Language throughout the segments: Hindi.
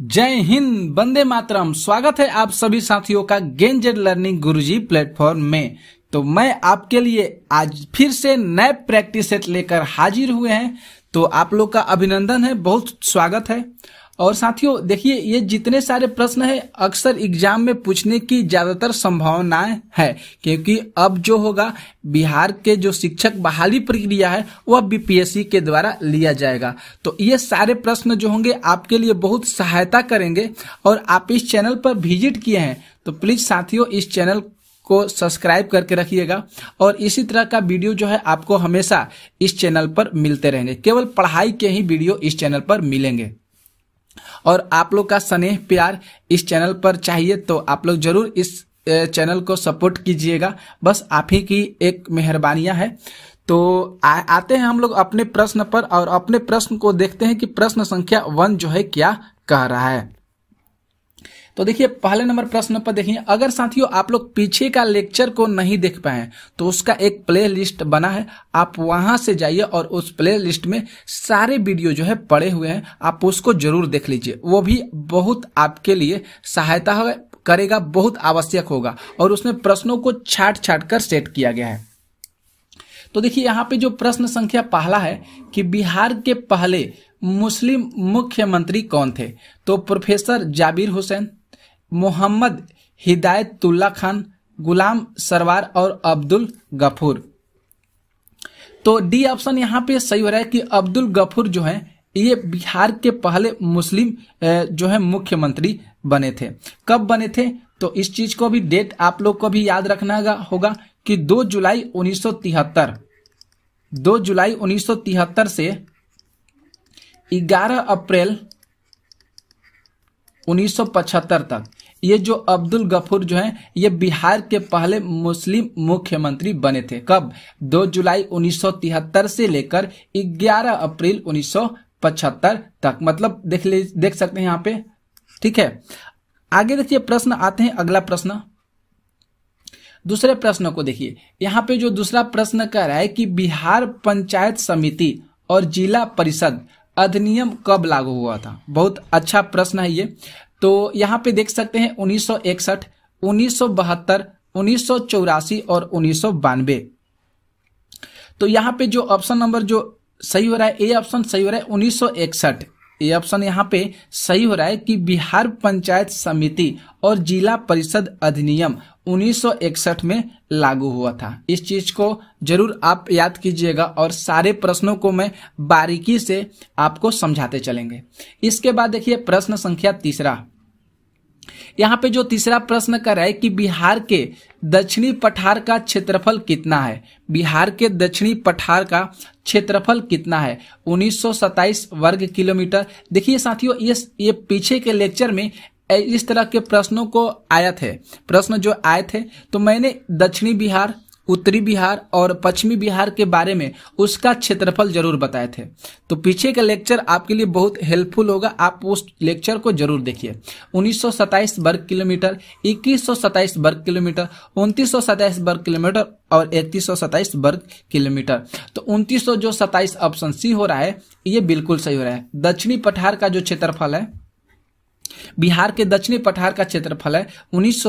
जय हिंद बंदे मातरम स्वागत है आप सभी साथियों का गेंजेड लर्निंग गुरुजी प्लेटफॉर्म में तो मैं आपके लिए आज फिर से नए प्रैक्टिस सेट लेकर हाजिर हुए हैं तो आप लोग का अभिनंदन है बहुत स्वागत है और साथियों देखिए ये जितने सारे प्रश्न है अक्सर एग्जाम में पूछने की ज्यादातर संभावनाएं है क्योंकि अब जो होगा बिहार के जो शिक्षक बहाली प्रक्रिया है वह बीपीएससी के द्वारा लिया जाएगा तो ये सारे प्रश्न जो होंगे आपके लिए बहुत सहायता करेंगे और आप इस चैनल पर विजिट किए हैं तो प्लीज साथियों इस चैनल को सब्सक्राइब करके रखिएगा और इसी तरह का वीडियो जो है आपको हमेशा इस चैनल पर मिलते रहेंगे केवल पढ़ाई के ही वीडियो इस चैनल पर मिलेंगे और आप लोग का स्नेह प्यार इस चैनल पर चाहिए तो आप लोग जरूर इस चैनल को सपोर्ट कीजिएगा बस आप ही की एक मेहरबानियां है तो आ, आते हैं हम लोग अपने प्रश्न पर और अपने प्रश्न को देखते हैं कि प्रश्न संख्या वन जो है क्या कह रहा है तो देखिए पहले नंबर प्रश्न पर देखिए अगर साथियों आप लोग पीछे का लेक्चर को नहीं देख पाए तो उसका एक प्ले लिस्ट बना है आप वहां से जाइए और उस प्ले लिस्ट में सारे वीडियो जो है पड़े हुए हैं आप उसको जरूर देख लीजिए वो भी बहुत आपके लिए सहायता करेगा बहुत आवश्यक होगा और उसमें प्रश्नों को छाट छाट कर सेट किया गया है तो देखिए यहाँ पे जो प्रश्न संख्या पहला है कि बिहार के पहले मुस्लिम मुख्यमंत्री कौन थे तो प्रोफेसर जाबिर हुसैन मोहम्मद हिदायतुल्ला खान गुलाम सरवार और अब्दुल गफूर तो डी ऑप्शन यहाँ पे सही हो रहा है कि अब्दुल गफूर जो है ये बिहार के पहले मुस्लिम जो है मुख्यमंत्री बने थे कब बने थे तो इस चीज को भी डेट आप लोग को भी याद रखना होगा कि 2 जुलाई 1973 2 जुलाई 1973 से 11 अप्रैल 1975 तक ये जो अब्दुल गफूर जो हैं ये बिहार के पहले मुस्लिम मुख्यमंत्री बने थे कब 2 जुलाई 1973 से लेकर 11 अप्रैल 1975 तक मतलब देख ले देख सकते हैं यहाँ पे ठीक है आगे देखिए प्रश्न आते हैं अगला प्रश्न दूसरे प्रश्न को देखिए यहाँ पे जो दूसरा प्रश्न कह रहा है कि बिहार पंचायत समिति और जिला परिषद अधिनियम कब लागू हुआ था बहुत अच्छा प्रश्न है ये तो यहाँ पे देख सकते हैं उन्नीस सौ इकसठ उन्नीस सौ बहत्तर उन्नीस सौ चौरासी और उन्नीस सौ बानवे तो यहाँ पे जो ऑप्शन नंबर जो सही हो रहा है ए ऑप्शन सही हो रहा है उन्नीस सौ इकसठ ये ऑप्शन यहाँ पे सही हो रहा है कि बिहार पंचायत समिति और जिला परिषद अधिनियम 1961 में लागू हुआ था इस चीज को जरूर आप याद कीजिएगा और सारे प्रश्नों को मैं बारीकी से आपको समझाते चलेंगे इसके बाद देखिए प्रश्न संख्या तीसरा यहाँ पे जो तीसरा प्रश्न कर रहा है कि बिहार के दक्षिणी पठार का क्षेत्रफल कितना है बिहार के दक्षिणी पठार का क्षेत्रफल कितना है 1927 वर्ग किलोमीटर देखिए साथियों ये ये पीछे के लेक्चर में इस तरह के प्रश्नों को आया थे प्रश्न जो आए थे तो मैंने दक्षिणी बिहार उत्तरी बिहार और पश्चिमी बिहार के बारे में उसका क्षेत्रफल जरूर बताए थे तो पीछे का लेक्चर आपके लिए बहुत हेल्पफुल होगा आप उस लेक्चर को जरूर देखिए उन्नीस वर्ग किलोमीटर इक्कीस वर्ग किलोमीटर 2927 वर्ग किलोमीटर और इकतीस वर्ग किलोमीटर तो उनतीस जो सताइस ऑप्शन सी हो रहा है ये बिल्कुल सही हो रहा है दक्षिणी पठार का जो क्षेत्रफल है बिहार के दक्षिणी पठार का क्षेत्रफल है उन्नीस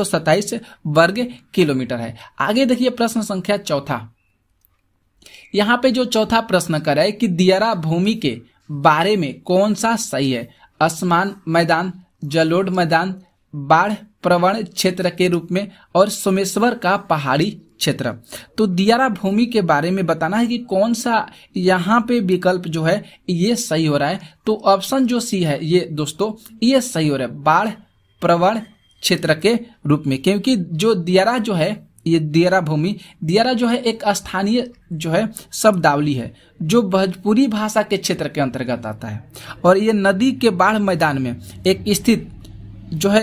वर्ग किलोमीटर है आगे देखिए प्रश्न संख्या चौथा यहाँ पे जो चौथा प्रश्न रहा है कि दियरा भूमि के बारे में कौन सा सही है असमान मैदान जलोड मैदान बाढ़ प्रवण क्षेत्र के रूप में और सोमेश्वर का पहाड़ी क्षेत्र तो दियारा भूमि के बारे में बताना है कि कौन सा यहाँ पे विकल्प जो है ये सही हो रहा है तो ऑप्शन जो सी है ये दोस्तों ये सही हो रहा है बाढ़ प्रवण क्षेत्र के रूप में क्योंकि जो दियारा जो है ये दियारा भूमि दियारा जो है एक स्थानीय जो है शब्दावली है जो भोजपुरी भाषा के क्षेत्र के अंतर्गत आता है और ये नदी के बाढ़ मैदान में एक स्थित जो है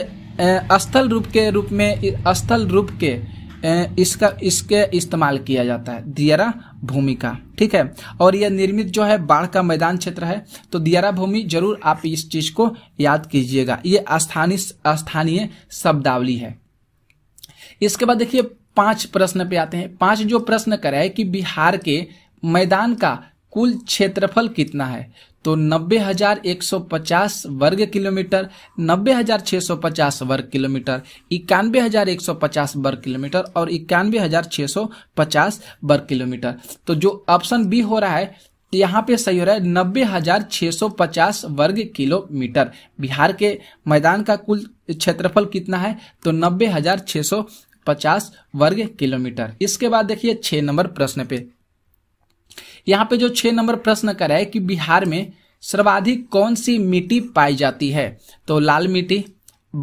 स्थल रूप के रूप में स्थल रूप के इसका इसके इस्तेमाल किया जाता है दियरा भूमि का ठीक है और यह निर्मित जो है बाढ़ का मैदान क्षेत्र है तो दियरा भूमि जरूर आप इस चीज को याद कीजिएगा ये स्थानीय स्थानीय शब्दावली है इसके बाद देखिए पांच प्रश्न पे आते हैं पांच जो प्रश्न करे कि बिहार के मैदान का कुल क्षेत्रफल कितना है तो नब्बे हजार एक सौ पचास वर्ग किलोमीटर नब्बे हजार छह सौ पचास वर्ग किलोमीटर इक्यानवे हजार एक सौ पचास वर्ग किलोमीटर और इक्यानवे हजार छह सौ पचास वर्ग किलोमीटर तो जो ऑप्शन बी हो रहा है तो यहाँ पे सही हो रहा है नब्बे हजार छह सौ पचास वर्ग किलोमीटर बिहार के मैदान का कुल क्षेत्रफल कितना है तो नब्बे हजार छह सौ पचास वर्ग किलोमीटर इसके बाद देखिए छह नंबर प्रश्न पे यहाँ पे जो छह नंबर प्रश्न करा है कि बिहार में सर्वाधिक कौन सी मिट्टी पाई जाती है तो लाल मिट्टी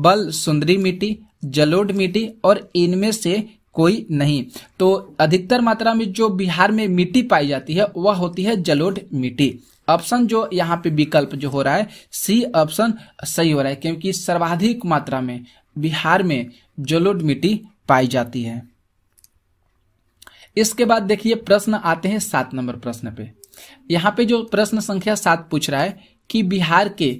बल सुंदरी मिट्टी जलोड मिट्टी और इनमें से कोई नहीं तो अधिकतर मात्रा में जो बिहार में मिट्टी पाई जाती है वह होती है जलोड मिट्टी ऑप्शन जो यहाँ पे विकल्प जो हो रहा है सी ऑप्शन सही हो रहा है क्योंकि सर्वाधिक मात्रा में बिहार में जलोड मिट्टी पाई जाती है इसके बाद देखिए प्रश्न आते हैं सात नंबर प्रश्न पे यहाँ पे जो प्रश्न संख्या सात पूछ रहा है कि बिहार के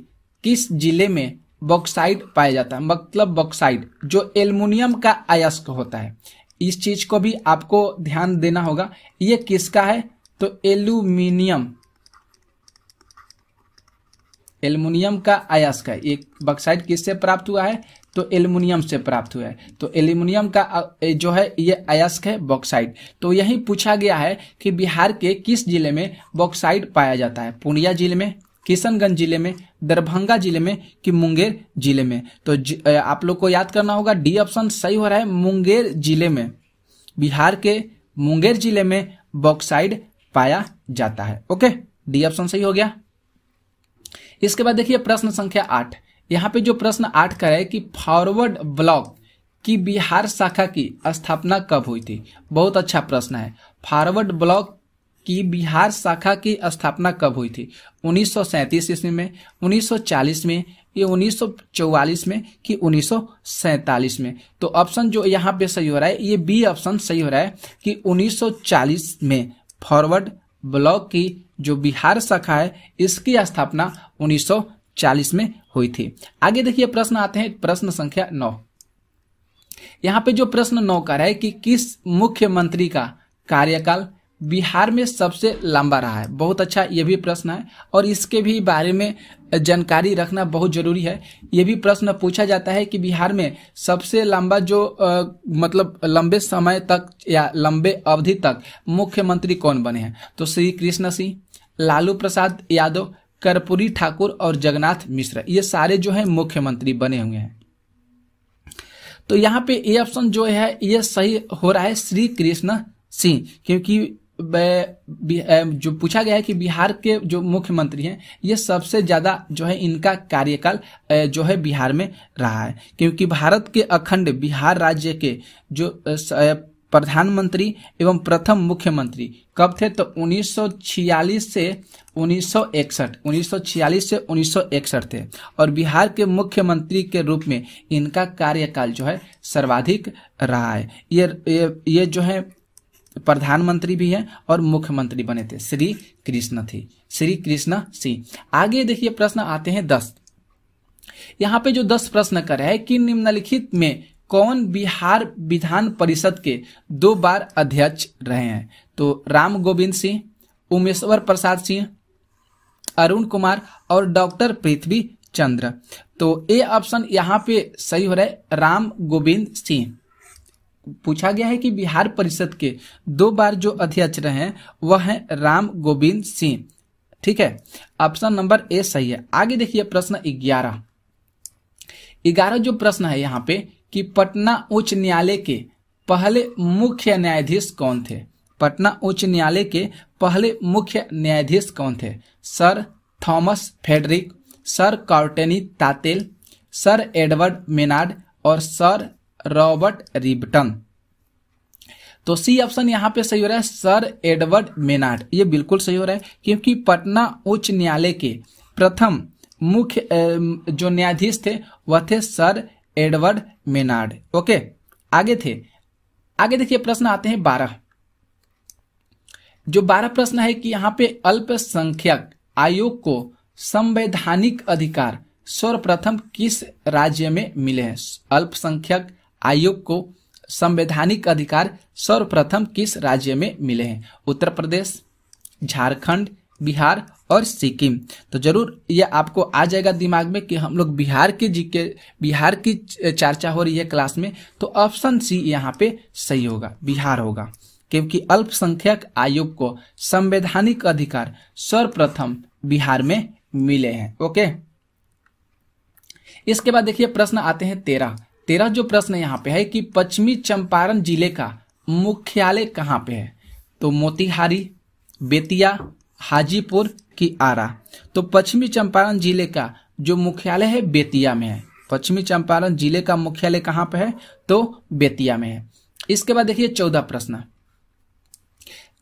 किस जिले में बॉक्साइड पाया जाता है मतलब बॉक्साइड जो एल्युमिनियम का अयस्क होता है इस चीज को भी आपको ध्यान देना होगा ये किसका है तो एल्यूमिनियम एल्युमिनियम का अयस्क है ये बॉक्साइड किससे प्राप्त हुआ है तो एल्युमिनियम से प्राप्त हुआ है तो एल्युमिनियम का जो है ये अयस्क है बॉक्साइड तो यही पूछा गया है कि बिहार के किस जिले में बॉक्साइड पाया जाता है पूर्णिया जिले में किशनगंज जिले में दरभंगा जिले में कि मुंगेर जिले में तो ज, आप लोग को याद करना होगा डी ऑप्शन सही हो रहा है मुंगेर जिले में बिहार के मुंगेर जिले में बॉक्साइड पाया जाता है ओके डी ऑप्शन सही हो गया इसके बाद देखिए प्रश्न संख्या आठ यहाँ पे जो प्रश्न आठ का है कि फॉरवर्ड ब्लॉक की बिहार शाखा की स्थापना कब हुई थी बहुत अच्छा प्रश्न है फॉरवर्ड ब्लॉक की बिहार शाखा की स्थापना कब हुई थी 1937 ईस्वी में 1940 में ये 1944 में कि 1947 में तो ऑप्शन जो यहाँ पे सही हो रहा है ये बी ऑप्शन सही हो रहा है कि 1940 में फॉरवर्ड ब्लॉक की जो बिहार शाखा है इसकी स्थापना 1940 में हुई थी आगे देखिए प्रश्न आते हैं प्रश्न संख्या नौ यहाँ पे जो प्रश्न नौ का है कि किस मुख्यमंत्री का कार्यकाल बिहार में सबसे लंबा रहा है बहुत अच्छा यह भी प्रश्न है और इसके भी बारे में जानकारी रखना बहुत जरूरी है यह भी प्रश्न पूछा जाता है कि बिहार में सबसे लंबा जो आ, मतलब लंबे समय तक या लंबे अवधि तक मुख्यमंत्री कौन बने हैं तो श्री कृष्ण सिंह लालू प्रसाद यादव कर्पूरी ठाकुर और जगन्नाथ मिश्र ये सारे जो है मुख्यमंत्री बने हुए हैं तो यहाँ पे ये ऑप्शन जो है ये सही हो रहा है श्री कृष्ण सिंह क्योंकि जो पूछा गया है कि बिहार के जो मुख्यमंत्री हैं ये सबसे ज्यादा जो है इनका कार्यकाल जो है बिहार में रहा है क्योंकि भारत के अखंड बिहार राज्य के जो प्रधानमंत्री एवं प्रथम मुख्यमंत्री कब थे तो 1946 से 1961 1946 से 1961 थे और बिहार के मुख्यमंत्री के रूप में इनका कार्यकाल जो है सर्वाधिक रहा है ये ये, ये जो है प्रधानमंत्री भी हैं और मुख्यमंत्री बने थे श्री कृष्ण थी श्री कृष्ण सिंह आगे देखिए प्रश्न आते हैं दस यहाँ पे जो दस प्रश्न करे है कि निम्नलिखित में कौन बिहार विधान परिषद के दो बार अध्यक्ष रहे हैं तो राम गोविंद सिंह उमेश्वर प्रसाद सिंह अरुण कुमार और डॉक्टर पृथ्वी चंद्र तो ए ऑप्शन यहाँ पे सही हो रहा है राम गोविंद सिंह पूछा गया है कि बिहार परिषद के दो बार जो अध्यक्ष रहे हैं वह हैं राम गोविंद सिंह ठीक है ऑप्शन नंबर ए सही है आगे देखिए प्रश्न ग्यारह ग्यारह जो प्रश्न है यहाँ पे कि पटना उच्च न्यायालय के पहले मुख्य न्यायाधीश कौन थे पटना उच्च न्यायालय के पहले मुख्य न्यायाधीश कौन थे sir Thomas Frederick sir Courtney Terrell sir Edward Maynard और सर रॉबर्ट रिबटन तो सी ऑप्शन यहाँ पे सही हो रहा है सर एडवर्ड मेनार्ड ये बिल्कुल सही हो रहा है क्योंकि पटना उच्च न्यायालय के प्रथम मुख्य जो न्यायाधीश थे वह थे सर एडवर्ड मेनार्ड ओके आगे थे आगे देखिए प्रश्न आते हैं बारह जो बारह प्रश्न है कि यहाँ पे अल्पसंख्यक आयोग को संवैधानिक अधिकार सर्वप्रथम किस राज्य में मिले हैं अल्पसंख्यक आयोग को संवैधानिक अधिकार सर्वप्रथम किस राज्य में मिले हैं उत्तर प्रदेश झारखंड बिहार और सिक्किम तो जरूर ये आपको आ जाएगा दिमाग में कि हम लोग बिहार के जी के बिहार की चर्चा हो रही है क्लास में तो ऑप्शन सी यहाँ पे सही होगा बिहार होगा क्योंकि अल्पसंख्यक आयोग को संवैधानिक अधिकार सर्वप्रथम बिहार में मिले हैं ओके इसके बाद देखिए प्रश्न आते हैं तेरह तेरह जो प्रश्न यहाँ पे है कि पश्चिमी चंपारण जिले का मुख्यालय कहाँ पे है तो मोतिहारी बेतिया हाजीपुर की आरा तो पश्चिमी चंपारण जिले का जो मुख्यालय है बेतिया में है पश्चिमी चंपारण जिले का मुख्यालय कहां पर है तो बेतिया में है इसके बाद देखिए चौदह प्रश्न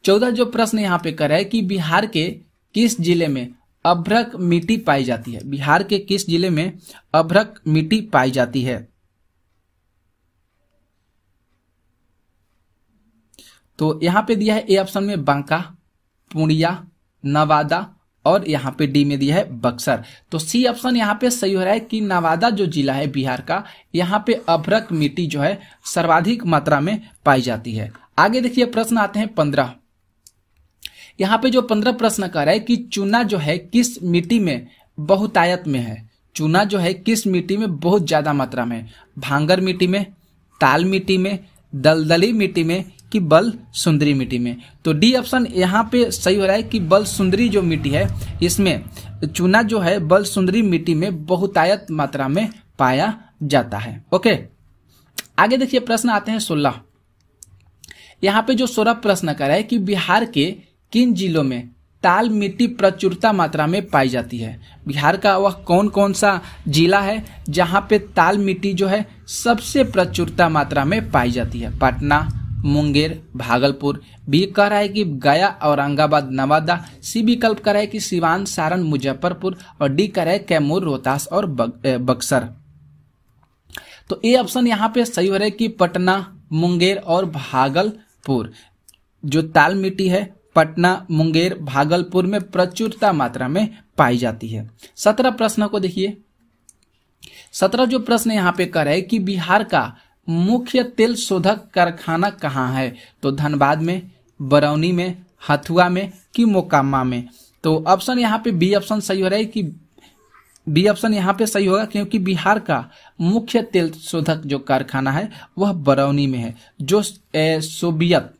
चौदह जो प्रश्न यहाँ पे कर है कि बिहार के किस जिले में अभ्रक मिट्टी पाई जाती है बिहार के किस जिले में अभ्रक मिट्टी पाई जाती है तो यहां पे दिया है ए ऑप्शन में बांका पूर्णिया नवादा और यहाँ पे डी में दिया है बक्सर तो सी ऑप्शन यहाँ पे सही हो रहा है कि नवादा जो जिला है बिहार का यहाँ पे अभ्रक मिट्टी जो है सर्वाधिक मात्रा में पाई जाती है आगे देखिए प्रश्न आते हैं पंद्रह यहाँ पे जो पंद्रह प्रश्न कर रहा है कि चूना जो है किस मिट्टी में बहुतायत में है चूना जो है किस मिट्टी में बहुत ज्यादा मात्रा में भांगर मिट्टी में ताल मिट्टी में दलदली मिट्टी में कि बल सुंदरी मिट्टी में तो डी ऑप्शन यहाँ पे सही हो रहा है कि बल सुंदरी जो मिट्टी है इसमें चूना जो है बल सुंदरी मिट्टी में बहुतायत मात्रा में पाया जाता है ओके आगे देखिए प्रश्न आते हैं सोलह यहाँ पे जो सोलह प्रश्न कर रहा है कि बिहार के किन जिलों में ताल मिट्टी प्रचुरता मात्रा में पाई जाती है बिहार का वह कौन कौन सा जिला है जहाँ पे ताल मिट्टी जो है सबसे प्रचुरता मात्रा में पाई जाती है पटना मुंगेर भागलपुर बी कह रहा है कि गया औरंगाबाद नवादा सी विकल्प कर रहा है कि सिवान सारण मुजफ्फरपुर और डी कर रहा है कैमूर रोहतास और बक्सर तो ए ऑप्शन यहाँ पे सही हो रहा है कि पटना मुंगेर और भागलपुर जो ताल मिट्टी है पटना मुंगेर भागलपुर में प्रचुरता मात्रा में पाई जाती है सत्रह प्रश्न को देखिए सत्रह जो प्रश्न यहाँ पे कर है कि बिहार का मुख्य तेल शोधक कारखाना कहाँ है तो धनबाद में बरौनी में हथुआ में कि मोकामा में तो ऑप्शन यहाँ पे बी ऑप्शन सही हो रहा है कि बी ऑप्शन यहाँ पे सही होगा क्योंकि बिहार का मुख्य तेल शोधक जो कारखाना है वह बरौनी में है जो सोवियत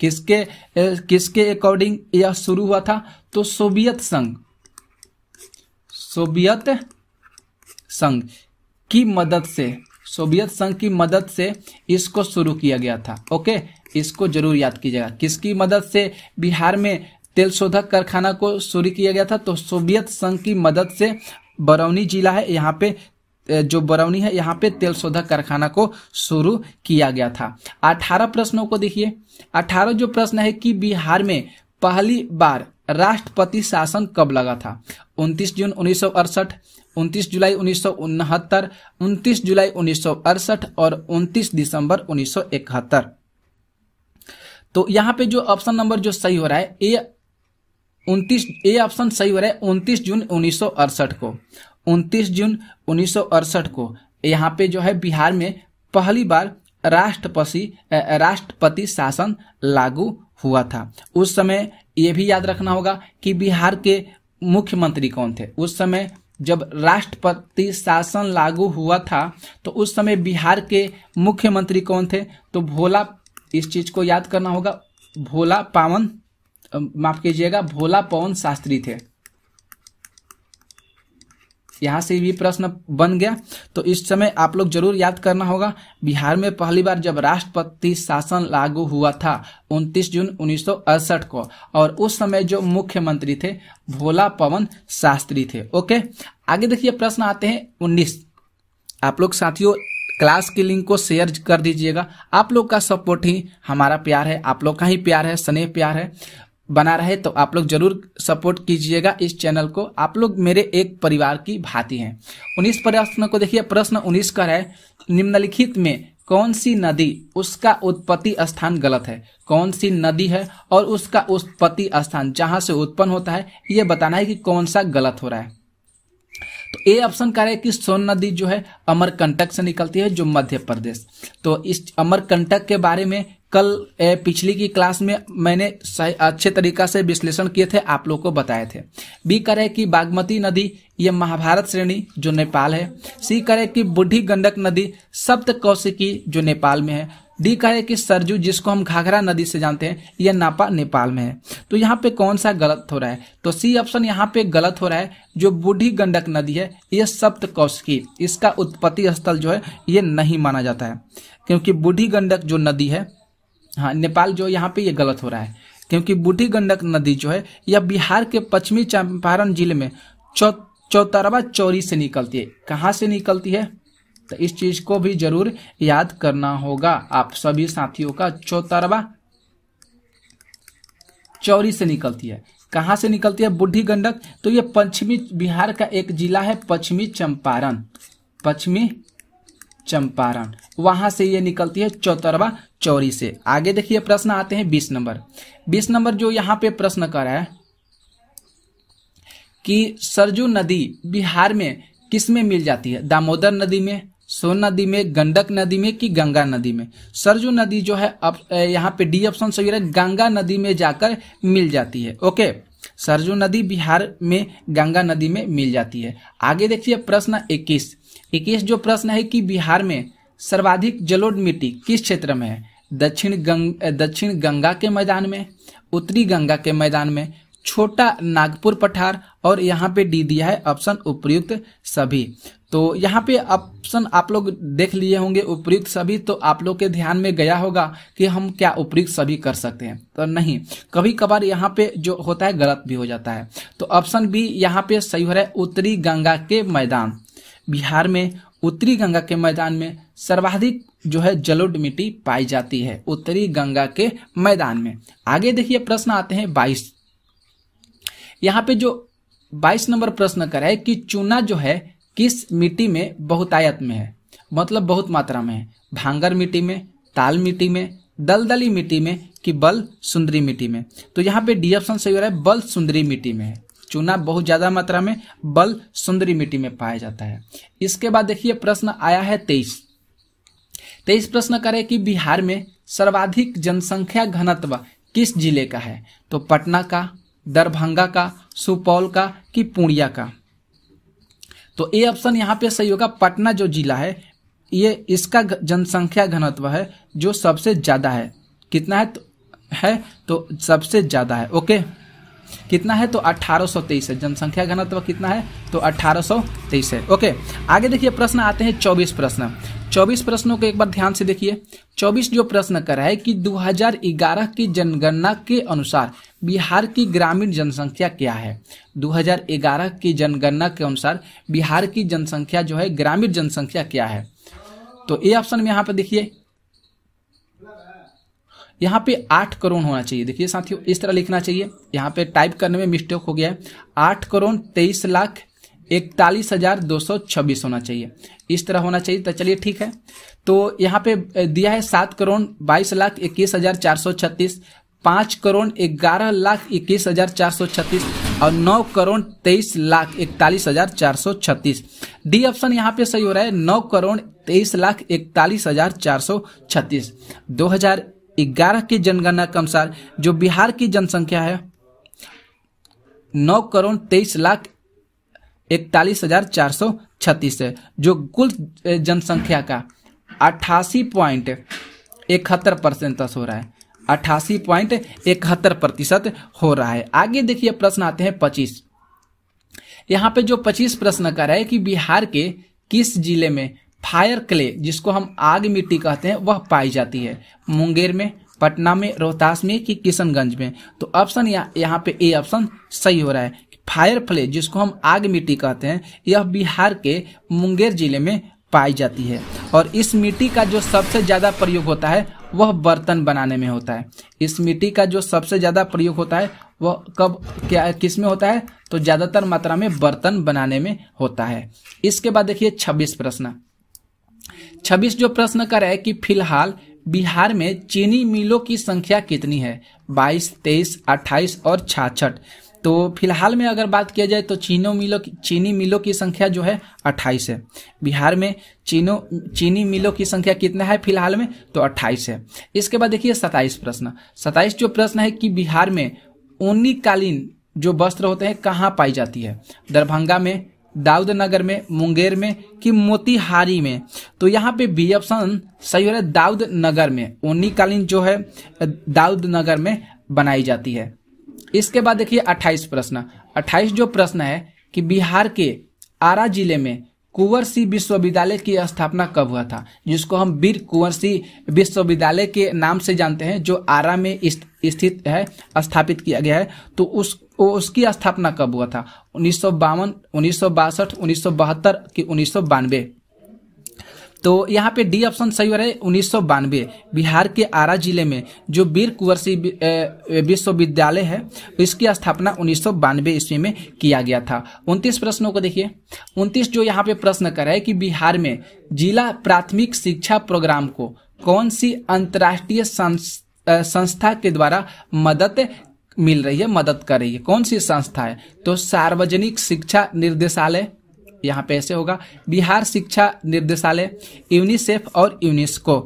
किसके ए, किसके अकॉर्डिंग यह शुरू हुआ था तो सोवियत संघ सोवियत संघ की मदद से सोवियत संघ की मदद से इसको शुरू किया गया था ओके इसको जरूर याद कीजिएगा किसकी मदद से बिहार में तेल शोधक कारखाना को शुरू किया गया था तो सोवियत संघ की मदद से बरौनी जिला है यहाँ पे जो बरौनी है यहाँ पे तेल शोधक कारखाना को शुरू किया गया था अठारह प्रश्नों को देखिए अठारह जो प्रश्न है कि बिहार में पहली बार राष्ट्रपति शासन कब लगा था 29 जून उन्नीस उनतीस जुलाई उन्नीस सौ उनहत्तर जुलाई उन्नीस सौ अड़सठ और उनतीस दिसंबर उन्नीस सौ इकहत्तर तो यहाँ पे जो ऑप्शन नंबर जो सही हो रहा है ए उनतीस ए ऑप्शन सही हो रहा है उनतीस जून उन्नीस सौ अड़सठ को उनतीस जून उन्नीस को यहाँ पे जो है बिहार में पहली बार राष्ट्रपति राष्ट्रपति शासन लागू हुआ था उस समय यह भी याद रखना होगा कि बिहार के मुख्यमंत्री कौन थे उस समय जब राष्ट्रपति शासन लागू हुआ था तो उस समय बिहार के मुख्यमंत्री कौन थे तो भोला इस चीज को याद करना होगा भोला पावन माफ कीजिएगा भोला पवन शास्त्री थे यहां से भी प्रश्न बन गया तो इस समय आप लोग जरूर याद करना होगा बिहार में पहली बार जब राष्ट्रपति शासन लागू हुआ था 29 जून उन्नीस को और उस समय जो मुख्यमंत्री थे भोला पवन शास्त्री थे ओके आगे देखिए प्रश्न आते हैं उन्नीस आप लोग साथियों क्लास की लिंक को शेयर कर दीजिएगा आप लोग का सपोर्ट ही हमारा प्यार है आप लोग का ही प्यार है स्नेह प्यार है बना रहे तो आप लोग जरूर सपोर्ट कीजिएगा इस चैनल को आप लोग मेरे एक परिवार की भांति हैं उन्नीस प्रश्न को देखिए प्रश्न उन्नीस का है निम्नलिखित में कौन सी नदी उसका उत्पत्ति स्थान गलत है कौन सी नदी है और उसका उत्पत्ति स्थान जहां से उत्पन्न होता है ये बताना है कि कौन सा गलत हो रहा है तो ए ऑप्शन हैं कि सोन नदी जो है अमरकंटक से निकलती है जो मध्य प्रदेश तो इस अमरकंटक के बारे में कल पिछली की क्लास में मैंने अच्छे तरीका से विश्लेषण किए थे आप लोग को बताए थे बी करे कि बागमती नदी ये महाभारत श्रेणी जो नेपाल है सी करे कि बुढ़ी गंडक नदी सप्त कौशिकी जो नेपाल में है डी का है कि सरजू जिसको हम घाघरा नदी से जानते हैं यह नापा नेपाल में है तो यहाँ पे कौन सा गलत हो रहा है तो सी ऑप्शन यहाँ पे गलत हो रहा है जो बूढ़ी गंडक नदी है यह सप्त कौशिकी इसका उत्पत्ति स्थल जो है ये नहीं माना जाता है क्योंकि बूढ़ी गंडक जो नदी है हाँ नेपाल जो यहाँ पे ये गलत हो रहा है क्योंकि बूढ़ी गंडक नदी जो है यह बिहार के पश्चिमी चंपारण जिले में चौ चौतरवा चौरी से निकलती है कहाँ से निकलती है तो इस चीज को भी जरूर याद करना होगा आप सभी साथियों का चौतरवा चौरी से निकलती है कहां से निकलती है बुढ़ी गंडक तो ये पश्चिमी बिहार का एक जिला है पश्चिमी चंपारण पश्चिमी चंपारण वहां से ये निकलती है चौतरवा चौरी से आगे देखिए प्रश्न आते हैं बीस नंबर बीस नंबर जो यहां पे प्रश्न कर रहा है कि सरजू नदी बिहार में किस में मिल जाती है दामोदर नदी में सोन नदी में गंडक नदी में कि गंगा नदी में सरजू नदी जो है अप, यहाँ पे डी ऑप्शन सही है गंगा नदी में जाकर मिल जाती है ओके सरजू नदी बिहार में गंगा नदी में मिल जाती है आगे देखिए प्रश्न इक्कीस इक्कीस जो प्रश्न है कि बिहार में सर्वाधिक जलोढ़ मिट्टी किस क्षेत्र में है दक्षिण गंग दक्षिण गंगा के मैदान में उत्तरी गंगा के मैदान में छोटा नागपुर पठार और यहाँ पे डी दिया है ऑप्शन उपयुक्त सभी तो यहाँ पे ऑप्शन आप लोग देख लिए होंगे उपयुक्त सभी तो आप लोग के ध्यान में गया होगा कि हम क्या उपयुक्त सभी कर सकते हैं तो नहीं कभी कभार यहाँ पे जो होता है गलत भी हो जाता है तो ऑप्शन बी यहाँ पे सही हो रहा है उत्तरी गंगा के मैदान बिहार में उत्तरी गंगा के मैदान में सर्वाधिक जो है जलोड मिट्टी पाई जाती है उत्तरी गंगा के मैदान में आगे देखिए प्रश्न आते हैं बाईस यहाँ पे जो बाईस नंबर प्रश्न करा है कि चूना जो है किस मिट्टी में बहुतायत में है मतलब बहुत मात्रा में है भांगर मिट्टी में ताल मिट्टी में दलदली मिट्टी में कि बल सुंदरी मिट्टी में तो यहाँ पे डी ऑप्शन सही हो रहा है बल सुंदरी मिट्टी में है चूना बहुत ज्यादा मात्रा में बल सुंदरी मिट्टी में पाया जाता है इसके बाद देखिए प्रश्न आया है तेईस तेईस प्रश्न करे कि बिहार में सर्वाधिक जनसंख्या घनत्व किस जिले का है तो पटना का दरभंगा का सुपौल का कि पूर्णिया का तो ए ऑप्शन यहाँ पे सही होगा पटना जो जिला है ये इसका जनसंख्या घनत्व है जो सबसे ज़्यादा है कितना है तो है तो सबसे ज़्यादा है ओके कितना है तो 1823 है जनसंख्या घनत्व कितना है तो 1823 है ओके आगे देखिए प्रश्न आते हैं 24 प्रश्न 24 प्रश्नों को एक बार ध्यान से देखिए 24 जो प्रश्न कर रहा है कि 2011 की जनगणना के अनुसार बिहार की ग्रामीण जनसंख्या क्या है 2011 की जनगणना के अनुसार बिहार की जनसंख्या जो है ग्रामीण जनसंख्या क्या है तो ए ऑप्शन में यहाँ पर देखिए यहाँ पे आठ करोड़ होना चाहिए देखिए साथियों इस तरह लिखना चाहिए यहाँ पे टाइप करने में मिस्टेक हो गया है आठ करोड़ तेईस लाख इकतालीस हजार दो सौ छब्बीस होना चाहिए इस तरह होना चाहिए तो चलिए ठीक है तो यहाँ पे दिया है सात करोड़ बाईस लाख इक्कीस हजार चार सौ छत्तीस पांच करोड़ ग्यारह लाख इक्कीस हजार चार सौ छत्तीस और नौ करोड़ तेईस लाख इकतालीस हजार चार सौ छत्तीस डी ऑप्शन यहाँ पे सही हो रहा है नौ करोड़ तेईस लाख इकतालीस हजार चार सौ छत्तीस दो हजार ग्यारह की जनगणना के अनुसार जो बिहार की जनसंख्या है नौ करोड़ तेईस लाख इकतालीस हजार चार सौ छत्तीस है जो कुल जनसंख्या का अट्ठासी पॉइंट इकहत्तर परसेंट हो रहा है अट्ठासी पॉइंट इकहत्तर प्रतिशत हो रहा है आगे देखिए प्रश्न आते हैं पच्चीस यहाँ पे जो पच्चीस प्रश्न कर रहा है कि बिहार के किस जिले में फायर क्ले जिसको हम आग मिट्टी कहते हैं वह पाई जाती है मुंगेर में पटना में रोहतास में कि किशनगंज में तो ऑप्शन यहाँ यहाँ पे ए ऑप्शन सही हो रहा है फायर फ्ले जिसको हम आग मिट्टी कहते हैं यह बिहार के मुंगेर जिले में पाई जाती है और इस मिट्टी का जो सबसे ज़्यादा प्रयोग होता है वह बर्तन बनाने में होता है इस मिट्टी का जो सबसे ज़्यादा प्रयोग होता है वह कब क्या किस में होता है तो ज़्यादातर मात्रा में बर्तन बनाने में होता है इसके बाद देखिए छब्बीस प्रश्न छब्बीस जो प्रश्न कर रहा है कि फिलहाल बिहार में चीनी मिलों की संख्या कितनी है 22, 23, 28 और छाछठ तो फिलहाल में अगर बात किया जाए तो चीनों मिलों की चीनी मिलों की संख्या जो है अट्ठाईस है बिहार में चीनों चीनी मिलों की संख्या कितना है फिलहाल में तो अट्ठाईस है इसके बाद देखिए सताइस प्रश्न सताइस जो प्रश्न है कि बिहार में ऊनीकालीन कालीन जो वस्त्र होते हैं कहाँ पाई जाती है दरभंगा में दाऊद नगर में मुंगेर में कि मोतिहारी में तो यहाँ पे बी ऑप्शन सही हो रहा है दाऊद नगर में ऊनी कालीन जो है दाऊद नगर में बनाई जाती है इसके बाद देखिए अट्ठाईस प्रश्न अट्ठाईस जो प्रश्न है कि बिहार के आरा जिले में कुंवर सिंह विश्वविद्यालय की स्थापना कब हुआ था जिसको हम वीर कुंवर सिंह विश्वविद्यालय के नाम से जानते हैं जो आरा में स्थित है स्थापित किया गया है तो उस उसकी स्थापना कब हुआ था उन्नीस सौ बावन उन्नीस सौ बासठ उन्नीस सौ बहत्तर की उन्नीस सौ बानवे तो यहाँ पे डी ऑप्शन सही हो रहा है उन्नीस बिहार के आरा जिले में जो वीर कुंवर सिंह विश्वविद्यालय है इसकी स्थापना उन्नीस ईस्वी में किया गया था उनतीस प्रश्नों को देखिए उनतीस जो यहाँ पे प्रश्न कर रहा है कि बिहार में जिला प्राथमिक शिक्षा प्रोग्राम को कौन सी अंतर्राष्ट्रीय संस्था के द्वारा मदद मिल रही है मदद कर रही है कौन सी संस्था है तो सार्वजनिक शिक्षा निर्देशालय यहाँ पे ऐसे होगा बिहार शिक्षा निर्देशालय यूनिसेफ और यूनिस्को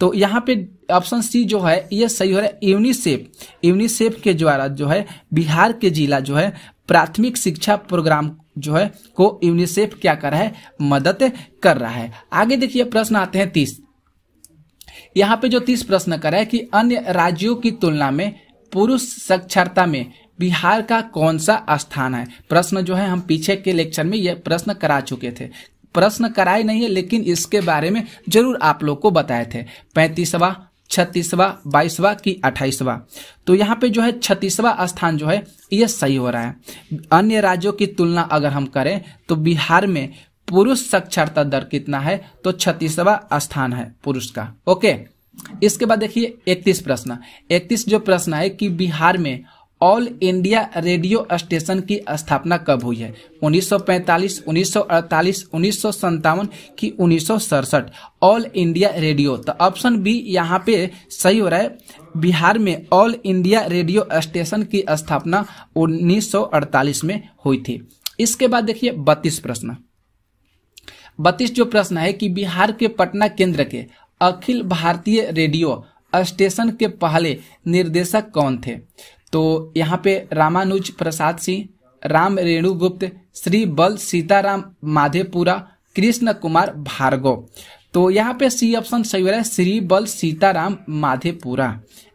तो यहाँ पे ऑप्शन सी जो है ये सही हो रहा है यूनिसेफ यूनिसेफ के द्वारा जो है बिहार के जिला जो है प्राथमिक शिक्षा प्रोग्राम जो है को यूनिसेफ क्या कर रहा है मदद कर रहा है आगे देखिए प्रश्न आते हैं तीस यहाँ पे जो तीस प्रश्न कर रहा है कि अन्य राज्यों की तुलना में पुरुष साक्षरता में बिहार का कौन सा स्थान है प्रश्न जो है हम पीछे के लेक्चर में यह प्रश्न करा चुके थे प्रश्न कराए नहीं है लेकिन इसके बारे में जरूर आप लोग को बताए थे पैंतीसवा छत्तीसवा बाईसवा की अट्ठाईसवा तो यहाँ पे जो है छत्तीसवा स्थान जो है ये सही हो रहा है अन्य राज्यों की तुलना अगर हम करें तो बिहार में पुरुष साक्षरता दर कितना है तो छत्तीसवा स्थान है पुरुष का ओके इसके बाद देखिए इकतीस प्रश्न इकतीस जो प्रश्न है कि बिहार में ऑल इंडिया रेडियो स्टेशन की स्थापना कब हुई है 1945, 1948, उन्नीस की उन्नीस ऑल इंडिया रेडियो तो ऑप्शन बी यहां पे सही हो रहा है बिहार में ऑल इंडिया रेडियो स्टेशन की स्थापना 1948 में हुई थी इसके बाद देखिए बत्तीस प्रश्न बत्तीस जो प्रश्न है कि बिहार के पटना केंद्र के अखिल भारतीय रेडियो स्टेशन के पहले निर्देशक कौन थे तो यहाँ पे रामानुज प्रसाद सिंह राम रेणुगुप्त श्री बल सीताराम माधेपुरा कृष्ण कुमार भार्गव तो यहाँ पे सी ऑप्शन सही हो रहा है श्री बल सीताराम माधेपुरा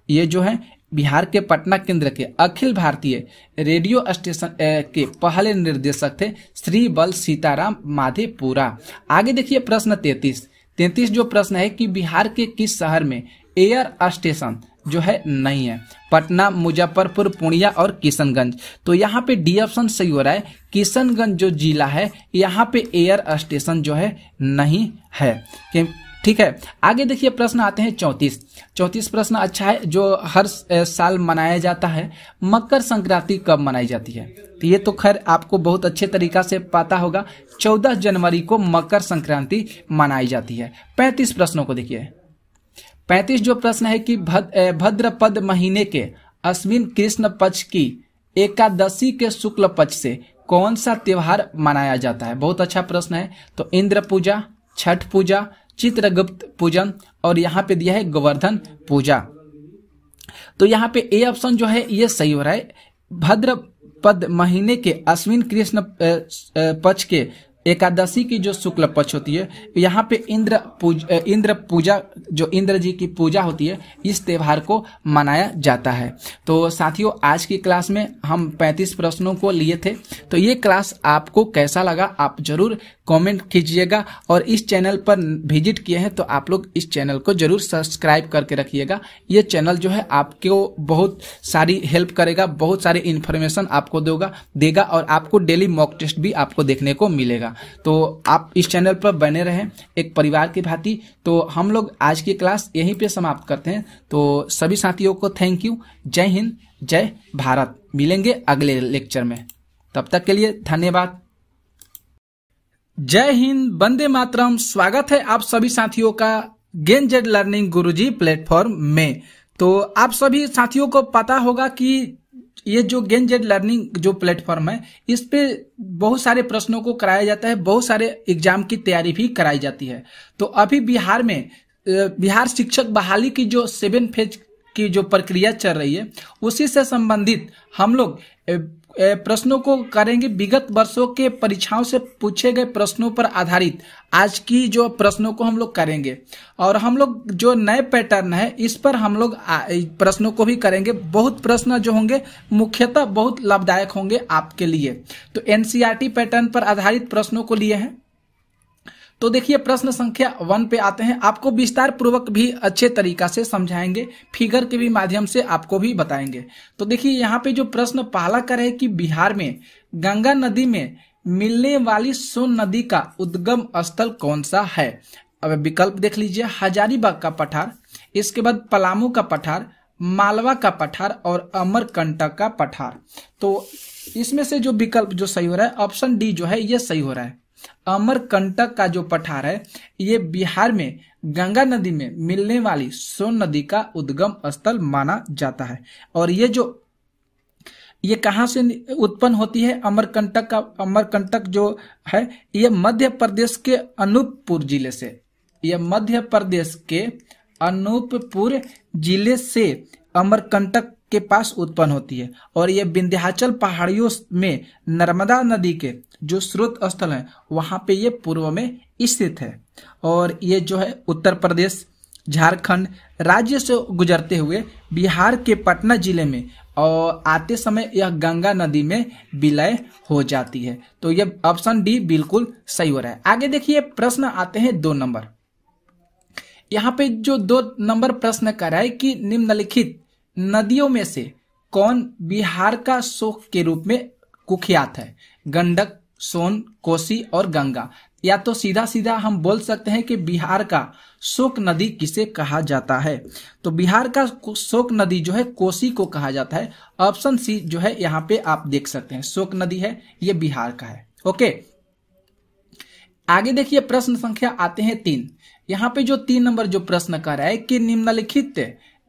ये जो है बिहार के पटना केंद्र के अखिल भारतीय रेडियो स्टेशन के पहले निर्देशक थे श्री बल सीताराम माधेपुरा आगे देखिए प्रश्न तैतीस तैतीस जो प्रश्न है कि बिहार के किस शहर में एयर स्टेशन जो है नहीं है पटना मुजफ्फरपुर पूर्णिया और किशनगंज तो यहाँ पे डी ऑप्शन सही हो रहा है किशनगंज जो जिला है यहाँ पे एयर स्टेशन जो है नहीं है ठीक है आगे देखिए प्रश्न आते हैं चौंतीस चौंतीस प्रश्न अच्छा है जो हर साल मनाया जाता है मकर संक्रांति कब मनाई जाती है तो ये तो खैर आपको बहुत अच्छे तरीका से पता होगा चौदह जनवरी को मकर संक्रांति मनाई जाती है पैंतीस प्रश्नों को देखिए पैंतीस जो प्रश्न है कि भद, भद्रपद महीने के अश्विन कृष्ण पक्ष की एकादशी के शुक्ल पक्ष से कौन सा त्योहार मनाया जाता है बहुत अच्छा प्रश्न है तो इंद्र पूजा छठ पूजा चित्रगुप्त पूजन और यहाँ पे दिया है गोवर्धन पूजा तो यहाँ पे ए ऑप्शन जो है ये सही हो रहा है भद्रपद महीने के अश्विन कृष्ण पक्ष के एकादशी की जो शुक्ल पक्ष होती है यहाँ पे इंद्र पूज इंद्र पूजा जो इंद्र जी की पूजा होती है इस त्यौहार को मनाया जाता है तो साथियों आज की क्लास में हम 35 प्रश्नों को लिए थे तो ये क्लास आपको कैसा लगा आप जरूर कमेंट कीजिएगा और इस चैनल पर विजिट किए हैं तो आप लोग इस चैनल को जरूर सब्सक्राइब करके रखिएगा ये चैनल जो है आपको बहुत सारी हेल्प करेगा बहुत सारी इन्फॉर्मेशन आपको देगा देगा और आपको डेली मॉक टेस्ट भी आपको देखने को मिलेगा तो आप इस चैनल पर बने रहें एक परिवार की भांति तो हम लोग आज की क्लास यहीं पर समाप्त करते हैं तो सभी साथियों को थैंक यू जय हिंद जय भारत मिलेंगे अगले लेक्चर में तब तक के लिए धन्यवाद जय हिंद बंदे मातरम स्वागत है आप सभी साथियों का gain Z learning Guruji platform में तो आप सभी साथियों को पता होगा कि ये जो गेन जेड लर्निंग जो प्लेटफॉर्म है इस पे बहुत सारे प्रश्नों को कराया जाता है बहुत सारे एग्जाम की तैयारी भी कराई जाती है तो अभी बिहार में बिहार शिक्षक बहाली की जो सेवन फेज की जो प्रक्रिया चल रही है उसी से संबंधित हम लोग प्रश्नों को करेंगे विगत वर्षों के परीक्षाओं से पूछे गए प्रश्नों पर आधारित आज की जो प्रश्नों को हम लोग करेंगे और हम लोग जो नए पैटर्न है इस पर हम लोग प्रश्नों को भी करेंगे बहुत प्रश्न जो होंगे मुख्यतः बहुत लाभदायक होंगे आपके लिए तो एनसीआरटी पैटर्न पर आधारित प्रश्नों को लिए हैं तो देखिए प्रश्न संख्या वन पे आते हैं आपको विस्तार पूर्वक भी अच्छे तरीका से समझाएंगे फिगर के भी माध्यम से आपको भी बताएंगे तो देखिए यहाँ पे जो प्रश्न पहला कर है कि बिहार में गंगा नदी में मिलने वाली सोन नदी का उद्गम स्थल कौन सा है अब विकल्प देख लीजिए हजारीबाग का पठार इसके बाद पलामू का पठार मालवा का पठार और अमरकंटक का पठार तो इसमें से जो विकल्प जो सही हो रहा है ऑप्शन डी जो है ये सही हो रहा है अमरकंटक का जो पठार है ये बिहार में गंगा नदी में मिलने वाली सोन नदी का उद्गम स्थल माना जाता है और ये जो ये कहाँ से उत्पन्न होती है अमरकंटक का अमरकंटक जो है ये मध्य प्रदेश के अनूपपुर जिले से ये मध्य प्रदेश के अनूपपुर जिले से अमरकंटक के पास उत्पन्न होती है और यह विंध्याचल पहाड़ियों में नर्मदा नदी के जो स्रोत स्थल है वहां पे ये पूर्व में स्थित है और ये जो है उत्तर प्रदेश झारखंड राज्य से गुजरते हुए बिहार के पटना जिले में और आते समय यह गंगा नदी में विलय हो जाती है तो यह ऑप्शन डी बिल्कुल सही हो रहा है आगे देखिए प्रश्न आते हैं दो नंबर यहाँ पे जो दो नंबर प्रश्न कर रहा है कि निम्नलिखित नदियों में से कौन बिहार का शोक के रूप में कुख्यात है गंडक सोन कोसी और गंगा या तो सीधा सीधा हम बोल सकते हैं कि बिहार का शोक नदी किसे कहा जाता है तो बिहार का शोक नदी जो है कोसी को कहा जाता है ऑप्शन सी जो है यहाँ पे आप देख सकते हैं शोक नदी है ये बिहार का है ओके आगे देखिए प्रश्न संख्या आते हैं तीन यहाँ पे जो तीन नंबर जो प्रश्न कर रहा है कि निम्नलिखित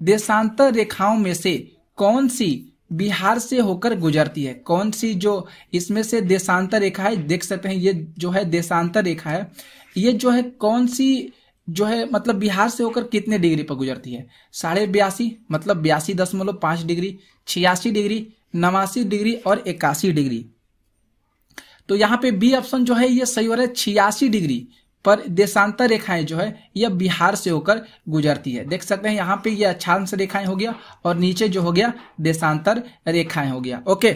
देशांतर रेखाओं में से कौन सी बिहार से होकर गुजरती है कौन सी जो इसमें से देशांतर रेखा है देख सकते हैं ये जो है देशांतर रेखा है ये जो है कौन सी जो है मतलब बिहार से होकर कितने डिग्री पर गुजरती है साढ़े बयासी मतलब बयासी दशमलव पांच डिग्री छियासी डिग्री नवासी डिग्री और इक्यासी डिग्री तो यहाँ पे बी ऑप्शन जो है ये सही हो रहा है छियासी डिग्री पर देशांतर रेखाएं जो है यह बिहार से होकर गुजरती है देख सकते हैं यहाँ पे ये अच्छांश रेखाएं हो गया और नीचे जो हो गया देशांतर रेखाएं हो गया ओके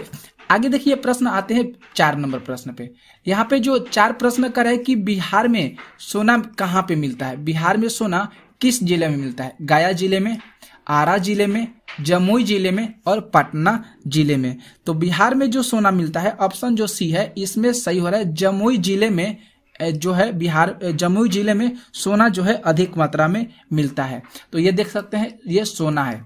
आगे देखिए प्रश्न आते हैं चार नंबर प्रश्न पे यहाँ पे जो चार प्रश्न कर है कि बिहार में सोना कहाँ पे मिलता है बिहार में सोना किस जिले में मिलता है गया जिले में आरा जिले में जमुई जिले में और पटना जिले में तो बिहार में जो सोना मिलता है ऑप्शन जो सी है इसमें सही हो रहा है जमुई जिले में जो है बिहार जमुई जिले में सोना जो है अधिक मात्रा में मिलता है तो ये देख सकते हैं ये सोना है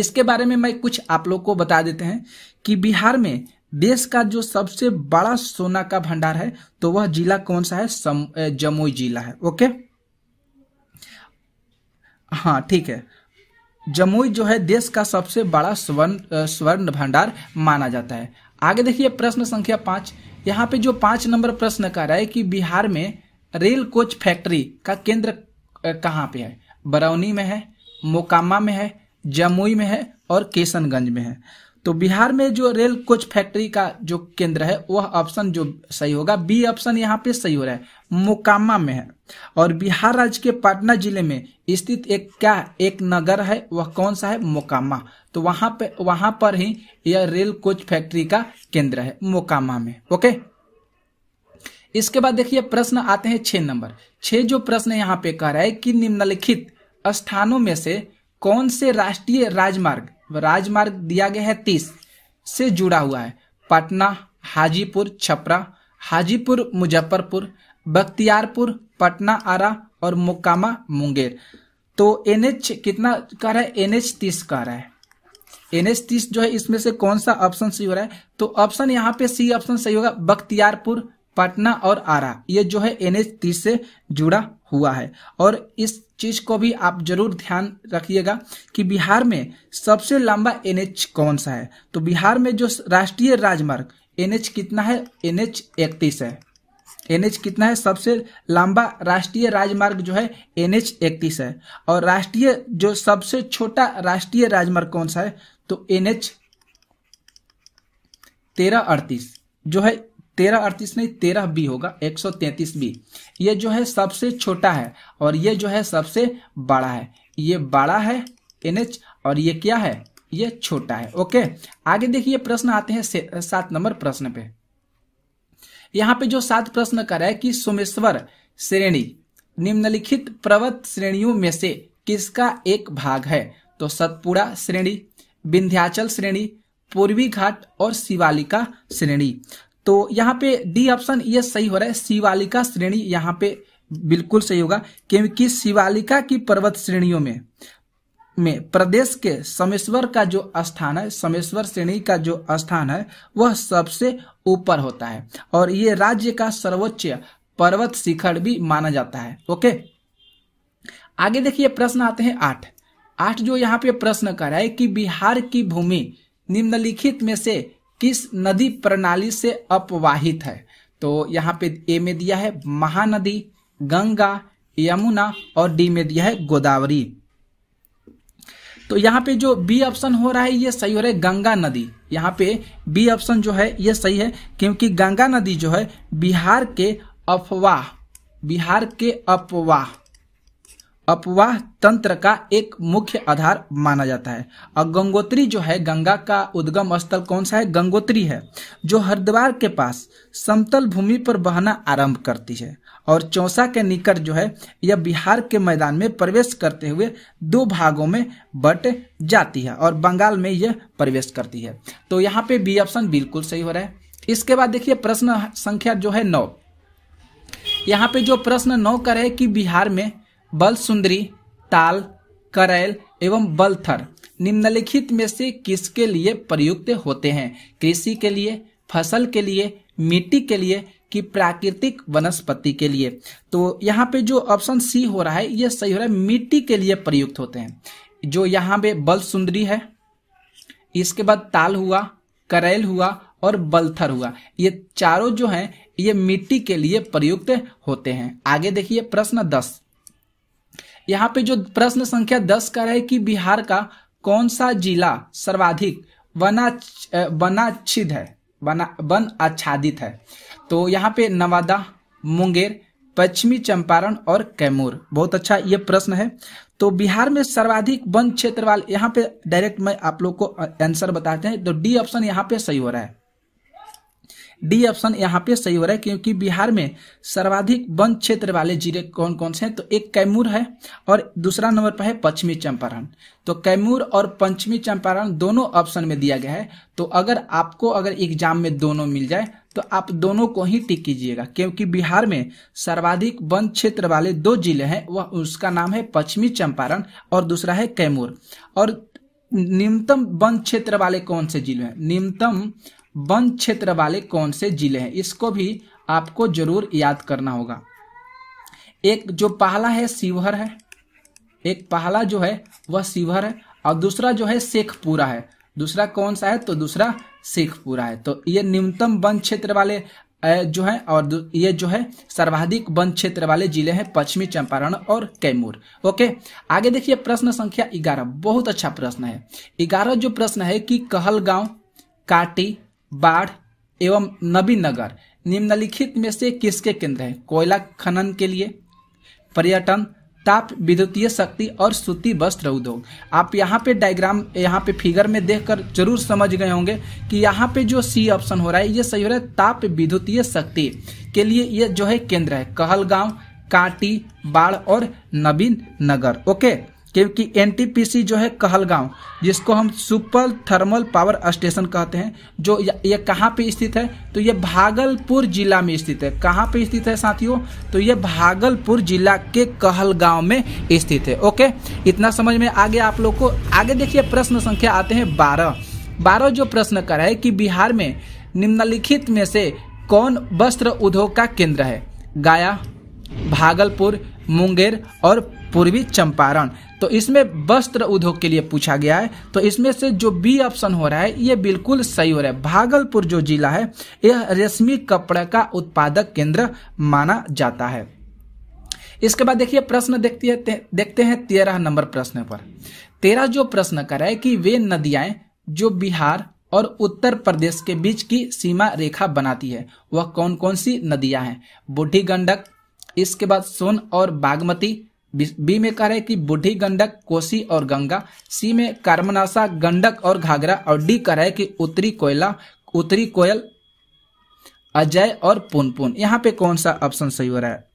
इसके बारे में मैं कुछ आप लोग को बता देते हैं कि बिहार में देश का जो सबसे बड़ा सोना का भंडार है तो वह जिला कौन सा है जमुई जिला है ओके हाँ ठीक है जमुई जो है देश का सबसे बड़ा स्वर्ण स्वर्ण भंडार माना जाता है आगे देखिए प्रश्न संख्या पांच यहाँ पे जो पांच नंबर प्रश्न कर रहा है कि बिहार में रेल कोच फैक्ट्री का केंद्र कहाँ पे है बरौनी में है मोकामा में है जमुई में है और केशनगंज में है तो बिहार में जो रेल कोच फैक्ट्री का जो केंद्र है वह ऑप्शन जो सही होगा बी ऑप्शन यहाँ पे सही हो रहा है मोकामा में है और बिहार राज्य के पटना जिले में स्थित एक क्या एक नगर है वह कौन सा है मोकामा तो वहां पे वहां पर ही यह रेल कोच फैक्ट्री का केंद्र है मोकामा में ओके इसके बाद देखिए प्रश्न आते हैं छह नंबर छह जो प्रश्न यहाँ पे कह रहा है कि निम्नलिखित स्थानों में से कौन से राष्ट्रीय राजमार्ग राजमार्ग दिया गया है तीस से जुड़ा हुआ है पटना हाजीपुर छपरा हाजीपुर मुजफ्फरपुर बख्तियारपुर पटना आरा और मोकामा मुंगेर तो एन एच कितना का रहा है एन एच तीस का रहा है एन एच तीस जो है इसमें से कौन सा ऑप्शन सही हो रहा है तो ऑप्शन यहाँ पे सी ऑप्शन सही होगा बख्तियारपुर पटना और आरा ये जो है एन एच तीस से जुड़ा हुआ है और इस चीज को भी आप जरूर ध्यान रखिएगा कि बिहार में सबसे लंबा एनएच कौन सा है तो बिहार में जो राष्ट्रीय राजमार्ग एनएच कितना है एनएच इकतीस है एनएच कितना है सबसे लंबा राष्ट्रीय राजमार्ग जो है एनएच इकतीस है और राष्ट्रीय जो सबसे छोटा राष्ट्रीय राजमार्ग कौन सा है तो एनएच तेरह अड़तीस जो है तेरह अड़तीस नहीं तेरह बी होगा एक सौ तैतीस बी ये जो है सबसे छोटा है और ये जो है सबसे बड़ा है ये बड़ा है एनएच और ये क्या है ये छोटा है ओके आगे देखिए प्रश्न आते हैं सात नंबर प्रश्न पे यहाँ पे जो सात प्रश्न रहा है कि सोमेश्वर श्रेणी निम्नलिखित पर्वत श्रेणियों में से किसका एक भाग है तो सतपुड़ा श्रेणी विंध्याचल श्रेणी पूर्वी घाट और शिवालिका श्रेणी तो यहाँ पे डी ऑप्शन ये सही हो रहा है शिवालिका श्रेणी यहाँ पे बिल्कुल सही होगा क्योंकि शिवालिका की पर्वत श्रेणियों में में प्रदेश के समेश्वर का जो स्थान है समेश्वर श्रेणी का जो स्थान है वह सबसे ऊपर होता है और ये राज्य का सर्वोच्च पर्वत शिखर भी माना जाता है ओके आगे देखिए प्रश्न आते हैं आठ आठ जो यहाँ पे प्रश्न कर रहा है कि बिहार की भूमि निम्नलिखित में से किस नदी प्रणाली से अपवाहित है तो यहाँ पे ए में दिया है महानदी गंगा यमुना और डी में दिया है गोदावरी तो यहाँ पे जो बी ऑप्शन हो रहा है ये सही हो रहा है गंगा नदी यहाँ पे बी ऑप्शन जो है ये सही है क्योंकि गंगा नदी जो है बिहार के अफवाह बिहार के अपवाह अपवाह तंत्र का एक मुख्य आधार माना जाता है और गंगोत्री जो है गंगा का उद्गम स्थल कौन सा है गंगोत्री है जो हरिद्वार के पास समतल भूमि पर बहना आरंभ करती है और चौसा के निकट जो है यह बिहार के मैदान में प्रवेश करते हुए दो भागों में बट जाती है और बंगाल में यह प्रवेश करती है तो यहाँ पे बी ऑप्शन बिल्कुल सही हो रहा है इसके बाद देखिए प्रश्न संख्या जो है नौ यहाँ पे जो प्रश्न नौ करे कि बिहार में बल सुंदरी ताल करैल एवं बलथर निम्नलिखित में से किसके लिए प्रयुक्त होते हैं कृषि के लिए फसल के लिए मिट्टी के लिए कि प्राकृतिक वनस्पति के लिए तो यहाँ पे जो ऑप्शन सी हो रहा है ये सही हो रहा है मिट्टी के लिए प्रयुक्त होते हैं जो यहाँ पे बल सुंदरी है इसके बाद ताल हुआ करेल हुआ और बलथर हुआ ये चारों जो हैं ये मिट्टी के लिए प्रयुक्त होते हैं आगे देखिए प्रश्न दस यहाँ पे जो प्रश्न संख्या दस का है कि बिहार का कौन सा जिला सर्वाधिक वना वनाच्छिद है वन आच्छादित है तो यहाँ पे नवादा मुंगेर पश्चिमी चंपारण और कैमूर बहुत अच्छा ये प्रश्न है तो बिहार में सर्वाधिक वन क्षेत्र वाले यहाँ पे डायरेक्ट मैं आप लोग को आंसर बताते हैं तो डी ऑप्शन यहाँ पे सही हो रहा है डी ऑप्शन यहाँ पे सही हो रहा है क्योंकि बिहार में सर्वाधिक वन क्षेत्र वाले जिले कौन कौन से हैं तो एक कैमूर है और दूसरा नंबर पर है पश्चिमी चंपारण तो कैमूर और पश्चिमी चंपारण दोनों ऑप्शन में दिया गया है तो अगर आपको अगर एग्जाम में दोनों मिल जाए तो आप दोनों को ही टिक कीजिएगा क्योंकि बिहार में सर्वाधिक वन क्षेत्र वाले दो जिले हैं वह उसका नाम है पश्चिमी चंपारण और दूसरा है कैमूर और निम्नतम वन क्षेत्र वाले कौन से जिले हैं न्यूनतम वन क्षेत्र वाले कौन से जिले हैं इसको भी आपको जरूर याद करना होगा एक जो पहला है शिवहर है एक पहला जो है वह शिवहर है और दूसरा जो है शेखपुरा है दूसरा कौन सा है तो दूसरा शेखपुरा है तो ये न्यूनतम वन क्षेत्र वाले जो है और ये जो है सर्वाधिक वन क्षेत्र वाले जिले हैं पश्चिमी चंपारण और कैमूर ओके आगे देखिए प्रश्न संख्या ग्यारह बहुत अच्छा प्रश्न है ग्यारह जो प्रश्न है कि कहलगांव काटी बाढ़ एवं नगर निम्नलिखित में से किसके केंद्र हैं कोयला खनन के लिए पर्यटन ताप विद्युतीय शक्ति और सूती वस्त्र उद्योग आप यहाँ पे डायग्राम यहाँ पे फिगर में देखकर जरूर समझ गए होंगे कि यहाँ पे जो सी ऑप्शन हो रहा है ये सही हो रहा है ताप विद्युतीय शक्ति के लिए ये जो है केंद्र है कहलगांव कांटी बाढ़ और नवीन नगर ओके क्योंकि एनटीपीसी जो है कहलगांव जिसको हम सुपर थर्मल पावर स्टेशन कहते हैं जो ये कहाँ पे स्थित है तो ये भागलपुर जिला में स्थित है कहाँ पे स्थित है साथियों तो ये भागलपुर जिला के कहलगांव में स्थित है ओके इतना समझ में आगे आप लोग को आगे देखिए प्रश्न संख्या आते हैं बारह बारह जो प्रश्न कर है कि बिहार में निम्नलिखित में से कौन वस्त्र उद्योग का केंद्र है गया भागलपुर मुंगेर और पूर्वी चंपारण तो इसमें वस्त्र उद्योग के लिए पूछा गया है तो इसमें से जो बी ऑप्शन हो रहा है ये बिल्कुल सही हो रहा है भागलपुर जो जिला है यह रेशमी कपड़े का उत्पादक केंद्र माना जाता है इसके बाद देखिए प्रश्न देखती है देखते हैं तेरह नंबर प्रश्न पर तेरह जो प्रश्न कर रहा है कि वे नदियां जो बिहार और उत्तर प्रदेश के बीच की सीमा रेखा बनाती है वह कौन कौन सी नदियां हैं बूढ़ी गंडक इसके बाद सोन और बागमती बी में कह रहे हैं कि बुढ़ी गंडक कोसी और गंगा सी में कर्मनाशा गंडक और घाघरा और डी कह रहे हैं कि उत्तरी कोयला उत्तरी कोयल अजय और पुनपुन यहाँ पे कौन सा ऑप्शन सही हो रहा है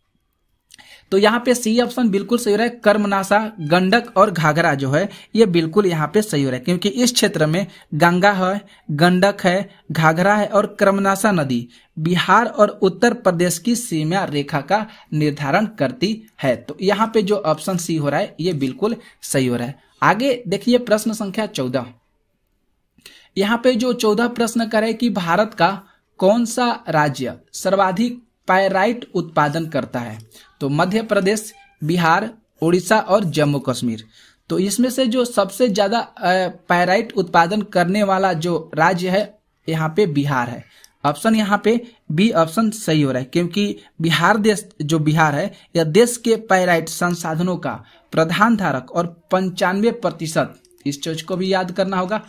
तो यहाँ पे सी ऑप्शन बिल्कुल सही हो रहा है कर्मनाशा गंडक और घाघरा जो है ये बिल्कुल यहाँ पे सही हो रहा है क्योंकि इस क्षेत्र में गंगा है गंडक है घाघरा है और कर्मनाशा नदी बिहार और उत्तर प्रदेश की सीमा रेखा का निर्धारण करती है तो यहाँ पे जो ऑप्शन सी हो रहा है ये बिल्कुल सही हो रहा है आगे देखिए प्रश्न संख्या चौदह यहाँ पे जो चौदह प्रश्न करे कि भारत का कौन सा राज्य सर्वाधिक पायराइट उत्पादन करता है तो मध्य प्रदेश बिहार उड़ीसा और जम्मू कश्मीर तो इसमें से जो सबसे ज़्यादा पैराइट उत्पादन करने वाला जो राज्य है यहाँ पे बिहार है ऑप्शन यहाँ पे बी ऑप्शन सही हो रहा है क्योंकि बिहार देश जो बिहार है यह देश के पैराइट संसाधनों का प्रधान धारक और पंचानवे प्रतिशत इस चीज को भी याद करना होगा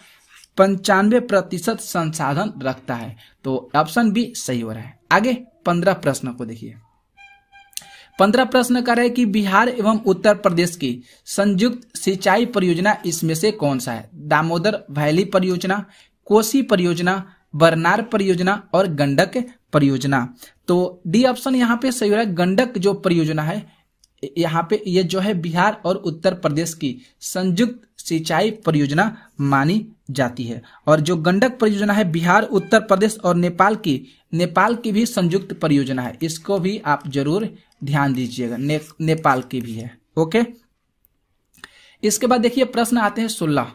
पंचानवे प्रतिशत संसाधन रखता है तो ऑप्शन बी सही हो रहा है आगे पंद्रह प्रश्न को देखिए पंद्रह प्रश्न कर रहे कि बिहार एवं उत्तर प्रदेश की संयुक्त सिंचाई परियोजना इसमें से कौन सा है दामोदर वैली परियोजना कोसी परियोजना बरनार परियोजना और गंडक परियोजना तो डी ऑप्शन यहाँ पे सही हो रहा है गंडक जो परियोजना है यहाँ पे ये जो है बिहार और उत्तर प्रदेश की संयुक्त सिंचाई परियोजना मानी जाती है और जो गंडक परियोजना है बिहार उत्तर प्रदेश और नेपाल की नेपाल की भी संयुक्त परियोजना है इसको भी आप जरूर ध्यान दीजिएगा ने, नेपाल की भी है ओके इसके बाद देखिए प्रश्न आते हैं सोलह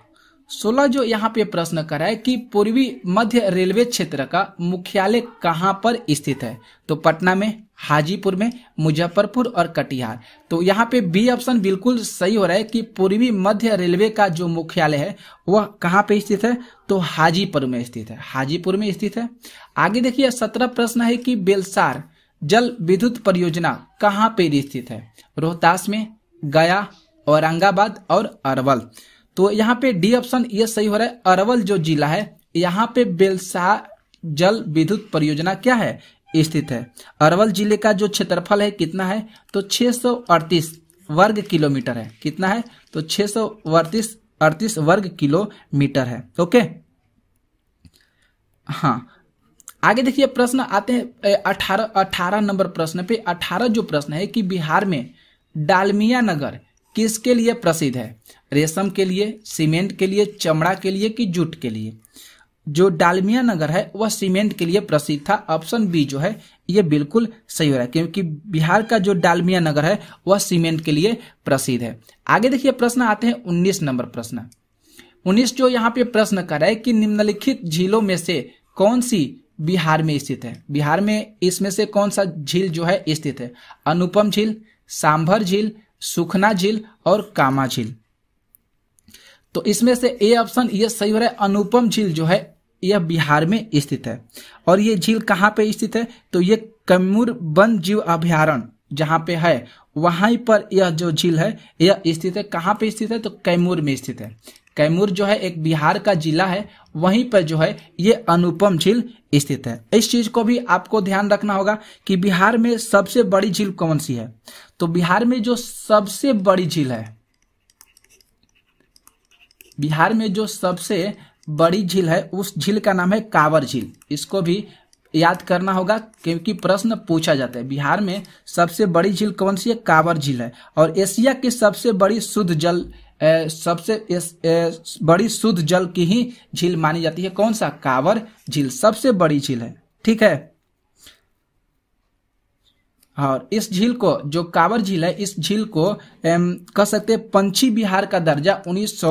सोलह जो यहाँ पे प्रश्न करा है कि पूर्वी मध्य रेलवे क्षेत्र का मुख्यालय कहाँ पर स्थित है तो पटना में हाजीपुर में मुजफ्फरपुर और कटिहार तो यहाँ पे बी ऑप्शन बिल्कुल सही हो रहा है कि पूर्वी मध्य रेलवे का जो मुख्यालय है वह कहाँ पे स्थित है तो हाजीपुर में स्थित है हाजीपुर में स्थित है आगे देखिए सत्रह प्रश्न है कि बेलसार जल विद्युत परियोजना कहाँ पर स्थित है रोहतास में गया औरंगाबाद और अरवल तो यहाँ पे डी ऑप्शन ये सही हो रहा है अरवल जो जिला है यहाँ पे बेलसा जल विद्युत परियोजना क्या है स्थित है अरवल जिले का जो क्षेत्रफल है कितना है तो छह वर्ग किलोमीटर है कितना है तो छह अड़तीस वर्ग किलोमीटर है ओके हाँ आगे देखिए प्रश्न आते हैं अठारह अठारह नंबर प्रश्न पे अठारह जो प्रश्न है कि बिहार में डालमिया नगर किसके लिए प्रसिद्ध है रेशम के लिए सीमेंट के लिए चमड़ा के लिए कि जूट के लिए जो डालमिया नगर है वह सीमेंट के लिए प्रसिद्ध था ऑप्शन बी जो है यह बिल्कुल सही हो रहा है क्योंकि बिहार का जो डालमिया नगर है वह सीमेंट के लिए प्रसिद्ध है आगे देखिए प्रश्न आते हैं उन्नीस नंबर प्रश्न उन्नीस जो यहाँ पे प्रश्न कर रहा है कि निम्नलिखित झीलों में से कौन सी बिहार में स्थित है बिहार में इसमें से कौन सा झील जो है स्थित है अनुपम झील सांभर झील सुखना झील और कामा झील तो इसमें से ए ऑप्शन ये सही हो रहा है अनुपम झील जो है यह बिहार में स्थित है और ये झील कहाँ पे स्थित है तो ये कमूर वन जीव अभ्यारण्य जहां पे है वहां पर यह जो झील है यह स्थित है कहाँ पे स्थित है तो कैमूर में स्थित है कैमूर जो है एक बिहार का जिला है वहीं पर जो है ये अनुपम झील स्थित है इस चीज को भी आपको ध्यान रखना होगा कि बिहार में सबसे बड़ी झील कौन सी है तो बिहार में जो सबसे बड़ी झील है बिहार में जो सबसे बड़ी झील है उस झील का नाम है कांवर झील इसको भी याद करना होगा क्योंकि प्रश्न पूछा जाता है बिहार में सबसे बड़ी झील कौन सी है कांवर झील है और एशिया की सबसे बड़ी शुद्ध जल सबसे बड़ी शुद्ध जल की ही झील मानी जाती है कौन सा कावर झील सबसे बड़ी झील है ठीक है और इस झील को जो कांवर झील है इस झील को कह सकते हैं पंछी बिहार का दर्जा उन्नीस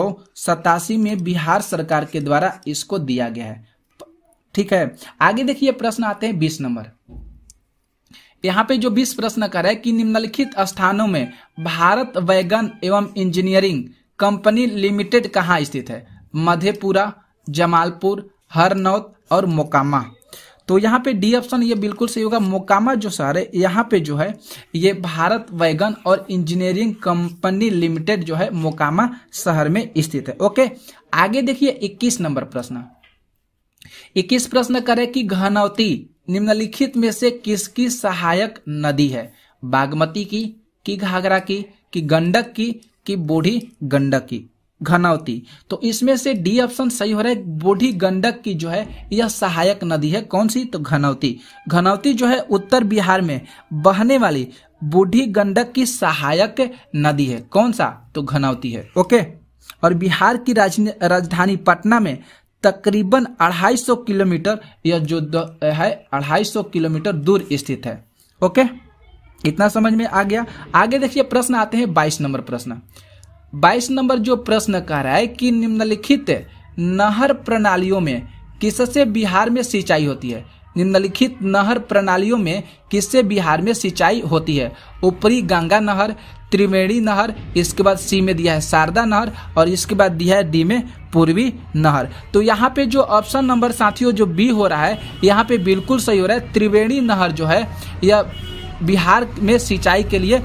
में बिहार सरकार के द्वारा इसको दिया गया है ठीक है आगे देखिए प्रश्न आते हैं बीस नंबर यहाँ पे जो बीस प्रश्न कर है कि निम्नलिखित स्थानों में भारत वैगन एवं इंजीनियरिंग कंपनी लिमिटेड कहाँ स्थित है मधेपुरा जमालपुर हरनौत और मोकामा तो यहाँ पे डी ऑप्शन ये बिल्कुल सही होगा मोकामा जो शहर है यहाँ पे जो है ये भारत वैगन और इंजीनियरिंग कंपनी लिमिटेड जो है मोकामा शहर में स्थित है ओके आगे देखिए 21 नंबर प्रश्न 21 प्रश्न करें कि घनौती निम्नलिखित में से किसकी सहायक नदी है बागमती की कि घाघरा की कि गंडक की की बूढ़ी गंडक की घनावती तो इसमें से डी ऑप्शन सही हो रहा है बूढ़ी गंडक की जो है यह सहायक नदी है कौन सी तो घनावती घनावती जो है उत्तर बिहार में बहने वाली बूढ़ी गंडक की सहायक नदी है कौन सा तो घनावती है ओके और बिहार की राजधानी पटना में तकरीबन 250 किलोमीटर यह जो है 250 किलोमीटर दूर स्थित है ओके इतना समझ में आ गया आगे देखिए प्रश्न आते हैं बाईस नंबर प्रश्न बाईस नंबर जो प्रश्न कह रहा है कि निम्नलिखित नहर प्रणालियों में किससे बिहार में सिंचाई होती है निम्नलिखित नहर प्रणालियों में किससे बिहार में सिंचाई होती है ऊपरी गंगा नहर त्रिवेणी नहर इसके बाद सी में दिया है शारदा नहर और इसके बाद दिया है डी में पूर्वी नहर तो यहाँ पे जो ऑप्शन नंबर साथियों जो बी हो रहा है यहाँ पे बिल्कुल सही हो रहा है त्रिवेणी नहर जो है यह बिहार में सिंचाई के लिए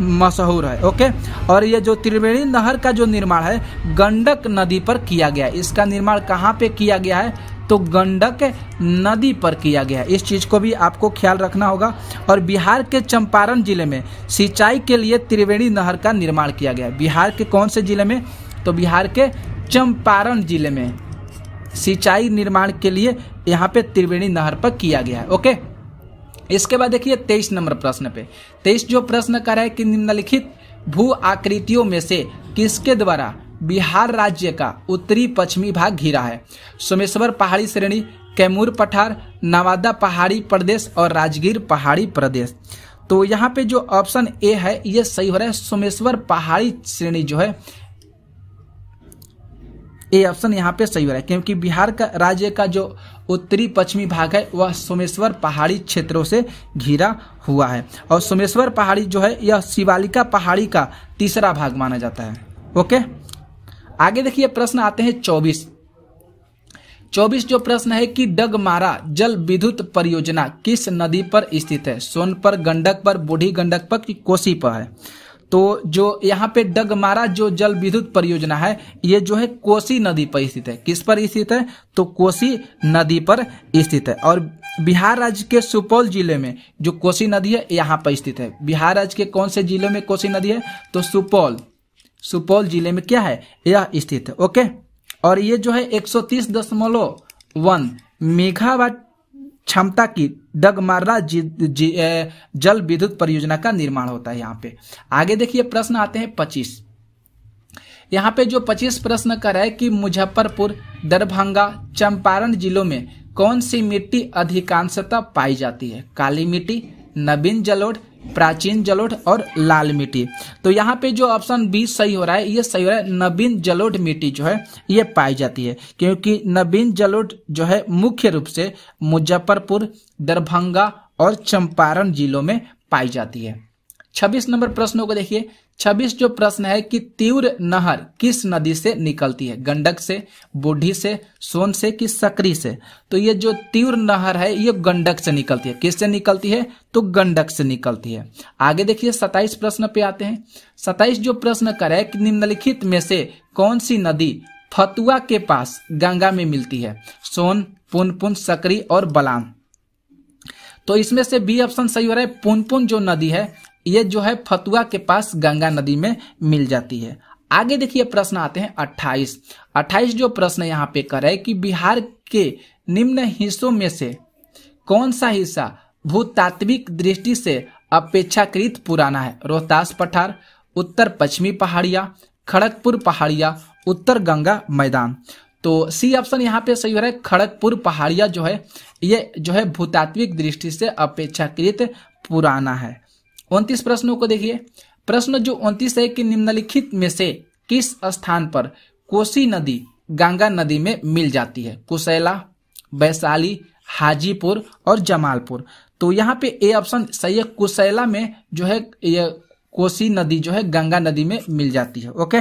मशहूर है ओके और ये जो त्रिवेणी नहर का जो निर्माण है गंडक नदी पर किया गया है इसका निर्माण कहाँ पे किया गया है तो गंडक नदी पर किया गया है इस चीज़ को भी आपको ख्याल रखना होगा और बिहार के चंपारण जिले में सिंचाई के लिए त्रिवेणी नहर का निर्माण किया गया है बिहार के कौन से जिले में तो बिहार के चंपारण जिले में सिंचाई निर्माण के लिए यहाँ पे त्रिवेणी नहर पर किया गया है ओके इसके बाद देखिए तेईस नंबर प्रश्न पे तेईस जो प्रश्न कर रहा है कि निम्नलिखित भू आकृतियों में से किसके द्वारा बिहार राज्य का उत्तरी पश्चिमी भाग घिरा है सोमेश्वर पहाड़ी श्रेणी कैमूर पठार नवादा पहाड़ी प्रदेश और राजगीर पहाड़ी प्रदेश तो यहाँ पे जो ऑप्शन ए है ये सही हो रहा है सोमेश्वर पहाड़ी श्रेणी जो है ए ऑप्शन यहाँ पे सही हो रहा है क्योंकि बिहार का राज्य का जो उत्तरी पश्चिमी भाग है वह सोमेश्वर पहाड़ी क्षेत्रों से घिरा हुआ है और सोमेश्वर पहाड़ी जो है यह शिवालिका पहाड़ी का तीसरा भाग माना जाता है ओके आगे देखिए प्रश्न आते हैं चौबीस चौबीस जो प्रश्न है कि डगमारा जल विद्युत परियोजना किस नदी पर स्थित है सोन पर गंडक पर बूढ़ी गंडक पर कि कोसी पर है तो जो यहाँ पे डगमारा जो जल विद्युत परियोजना है ये जो है कोसी नदी पर स्थित है किस पर स्थित है तो कोसी नदी पर स्थित है और बिहार राज्य के सुपौल जिले में जो कोसी नदी है यहाँ पर स्थित है बिहार राज्य के कौन से जिले में कोसी नदी है तो सुपौल सुपौल जिले में क्या है यह स्थित है ओके और ये जो है एक सौ तीस दशमलव वन मेघावाट क्षमता की डगमारा जल विद्युत परियोजना का निर्माण होता है यहाँ पे आगे देखिए प्रश्न आते हैं पच्चीस यहाँ पे जो पच्चीस प्रश्न कर है कि मुजफ्फरपुर दरभंगा चंपारण जिलों में कौन सी मिट्टी अधिकांशता पाई जाती है काली मिट्टी नवीन जलोढ़ प्राचीन जलोढ़ और लाल मिट्टी तो यहाँ पे जो ऑप्शन बी सही हो रहा है ये सही हो रहा है नवीन जलोढ़ मिट्टी जो है ये पाई जाती है क्योंकि नवीन जलोढ़ जो है मुख्य रूप से मुजफ्फरपुर दरभंगा और चंपारण जिलों में पाई जाती है छब्बीस नंबर प्रश्नों को देखिए छब्बीस जो प्रश्न है कि तीव्र नहर किस नदी से निकलती है गंडक से बूढ़ी से सोन से कि सकरी से तो ये जो तीव्र नहर है ये गंडक से निकलती है किस से निकलती है तो गंडक से निकलती है आगे देखिए सताइस प्रश्न पे आते हैं सताइस जो प्रश्न करे कि निम्नलिखित में से कौन सी नदी फतुआ के पास गंगा में मिलती है सोन पुनपुन सकरी और बलान तो इसमें से बी ऑप्शन सही हो रहा है पुनपुन जो नदी है ये जो है फतुआ के पास गंगा नदी में मिल जाती है आगे देखिए प्रश्न आते हैं 28 28 जो प्रश्न यहाँ पे कर है कि बिहार के निम्न हिस्सों में से कौन सा हिस्सा भूतात्विक दृष्टि से अपेक्षाकृत पुराना है रोहतास पठार उत्तर पश्चिमी पहाड़िया खड़गपुर पहाड़िया उत्तर गंगा मैदान तो सी ऑप्शन यहाँ पे सही हो रहा है खड़गपुर पहाड़िया जो है ये जो है भूतात्विक दृष्टि से अपेक्षाकृत पुराना है उनतीस प्रश्नों को देखिए प्रश्न जो उनतीस है कि निम्नलिखित में से किस स्थान पर कोसी नदी गंगा नदी में मिल जाती है कुशैला वैशाली हाजीपुर और जमालपुर तो यहाँ पे ए ऑप्शन सही है कुशैला में जो है ये कोसी नदी जो है गंगा नदी में मिल जाती है ओके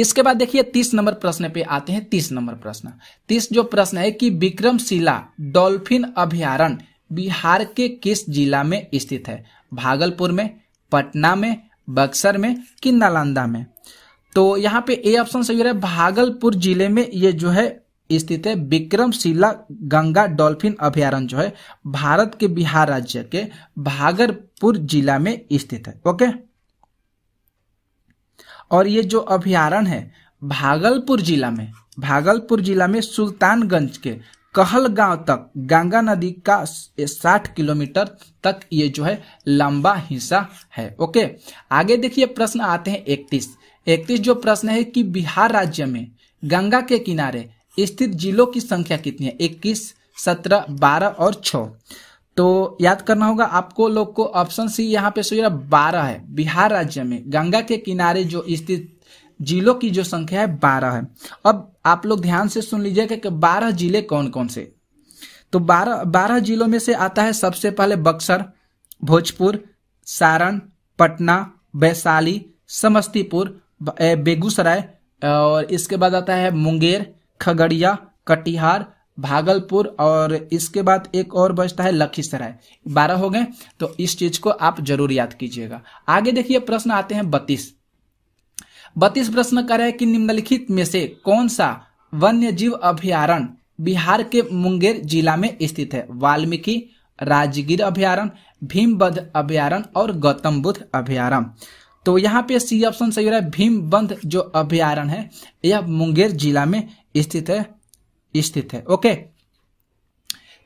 इसके बाद देखिए तीस नंबर प्रश्न पे आते हैं तीस नंबर प्रश्न तीस जो प्रश्न है कि विक्रमशिला डॉल्फिन अभ्यारण्य बिहार के किस जिला में स्थित है भागलपुर में पटना में बक्सर में कि नालंदा में तो यहाँ पे ए ऑप्शन सही है भागलपुर जिले में ये जो है स्थित है विक्रमशिला गंगा डॉल्फिन अभ्यारण जो है भारत के बिहार राज्य के भागलपुर जिला में स्थित है ओके और ये जो अभ्यारण है भागलपुर जिला में भागलपुर जिला में सुल्तानगंज के कहलगांव तक गंगा नदी का 60 किलोमीटर तक ये जो है लंबा हिस्सा है ओके आगे देखिए प्रश्न आते हैं 31 31 जो प्रश्न है कि बिहार राज्य में गंगा के किनारे स्थित जिलों की संख्या कितनी है 21 17 12 और 6 तो याद करना होगा आपको लोग को ऑप्शन सी यहाँ पे सोच बारह है बिहार राज्य में गंगा के किनारे जो स्थित जिलों की जो संख्या है बारह है अब आप लोग ध्यान से सुन लीजिएगा कि बारह जिले कौन कौन से तो बारह बारह जिलों में से आता है सबसे पहले बक्सर भोजपुर सारण पटना वैशाली समस्तीपुर बेगूसराय और इसके बाद आता है मुंगेर खगड़िया कटिहार भागलपुर और इसके बाद एक और बचता है लखीसराय बारह हो गए तो इस चीज को आप जरूर याद कीजिएगा आगे देखिए प्रश्न आते हैं बत्तीस बत्तीस प्रश्न करे कि निम्नलिखित में से कौन सा वन्य जीव अभ्यारण बिहार के मुंगेर जिला में स्थित है वाल्मीकि राजगीर अभ्यारण भीमबंध अभ्यारण और गौतम बुद्ध अभ्यारण तो यहाँ पे सी ऑप्शन सही हो रहा है बंध जो अभ्यारण है यह मुंगेर जिला में स्थित है स्थित है ओके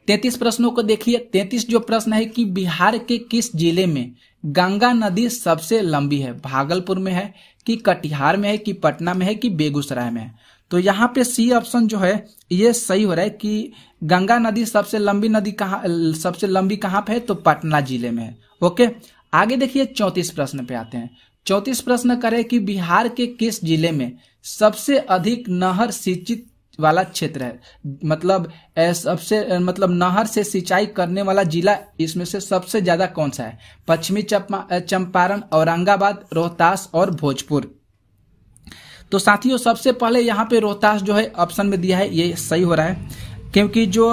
तैतीस प्रश्नों को देखिए तैतीस जो प्रश्न है कि बिहार के किस जिले में गंगा नदी सबसे लंबी है भागलपुर में है कि कटिहार में है कि पटना में है कि बेगूसराय में है तो यहाँ पे सी ऑप्शन जो है ये सही हो रहा है कि गंगा नदी सबसे लंबी नदी कहाँ सबसे लंबी कहाँ पे है तो पटना जिले में है ओके आगे देखिए चौंतीस प्रश्न पे आते हैं चौतीस प्रश्न करे कि बिहार के किस जिले में सबसे अधिक नहर सिंचित वाला क्षेत्र है मतलब सबसे मतलब नहर से सिंचाई करने वाला जिला इसमें से सबसे ज्यादा कौन सा है पश्चिमी चंपारण औरंगाबाद रोहतास और भोजपुर तो साथियों सबसे पहले यहाँ पे रोहतास जो है ऑप्शन में दिया है ये सही हो रहा है क्योंकि जो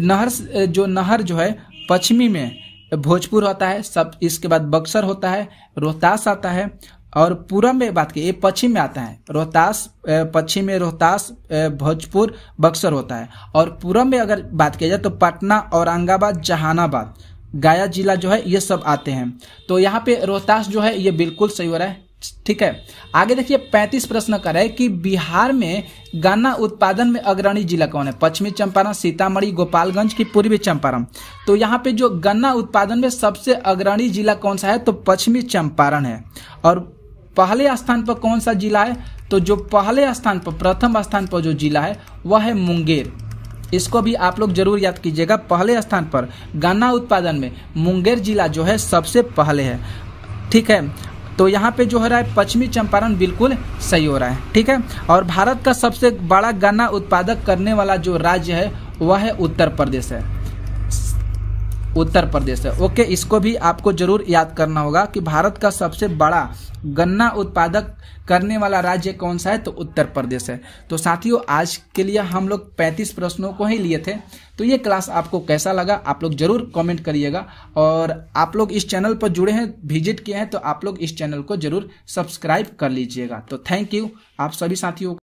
नहर जो नहर जो है पश्चिमी में भोजपुर होता है सब इसके बाद बक्सर होता है रोहतास आता है और पूरब में बात की ये पश्चिम में आता है रोहतास पश्चिम में रोहतास भोजपुर बक्सर होता है और पूरब में अगर बात किया जाए तो पटना औरंगाबाद जहानाबाद गया जिला जो है ये सब आते हैं तो यहाँ पे रोहतास जो है ये बिल्कुल सही हो रहा है ठीक है आगे देखिए पैंतीस प्रश्न करे है कि बिहार में गन्ना उत्पादन में अग्रणी जिला कौन है पश्चिमी चंपारण सीतामढ़ी गोपालगंज की पूर्वी चंपारण तो यहाँ पे जो गन्ना उत्पादन में सबसे अग्रणी जिला कौन सा है तो पश्चिमी चंपारण है और पहले स्थान पर कौन सा जिला है तो जो पहले स्थान पर प्रथम स्थान पर जो जिला है वह है मुंगेर इसको भी आप लोग जरूर याद कीजिएगा पहले स्थान पर गन्ना उत्पादन में मुंगेर जिला जो है सबसे पहले है ठीक है तो यहाँ पे जो हो रहा है पश्चिमी चंपारण बिल्कुल सही हो रहा है ठीक है और भारत का सबसे बड़ा गन्ना उत्पादक करने वाला जो राज्य है वह है उत्तर प्रदेश है उत्तर प्रदेश है ओके इसको भी आपको जरूर याद करना होगा कि भारत का सबसे बड़ा गन्ना उत्पादक करने वाला राज्य कौन सा है तो उत्तर प्रदेश है तो साथियों आज के लिए हम लोग 35 प्रश्नों को ही लिए थे तो ये क्लास आपको कैसा लगा आप लोग जरूर कमेंट करिएगा और आप लोग इस चैनल पर जुड़े हैं विजिट किए हैं तो आप लोग इस चैनल को जरूर सब्सक्राइब कर लीजिएगा तो थैंक यू आप सभी साथियों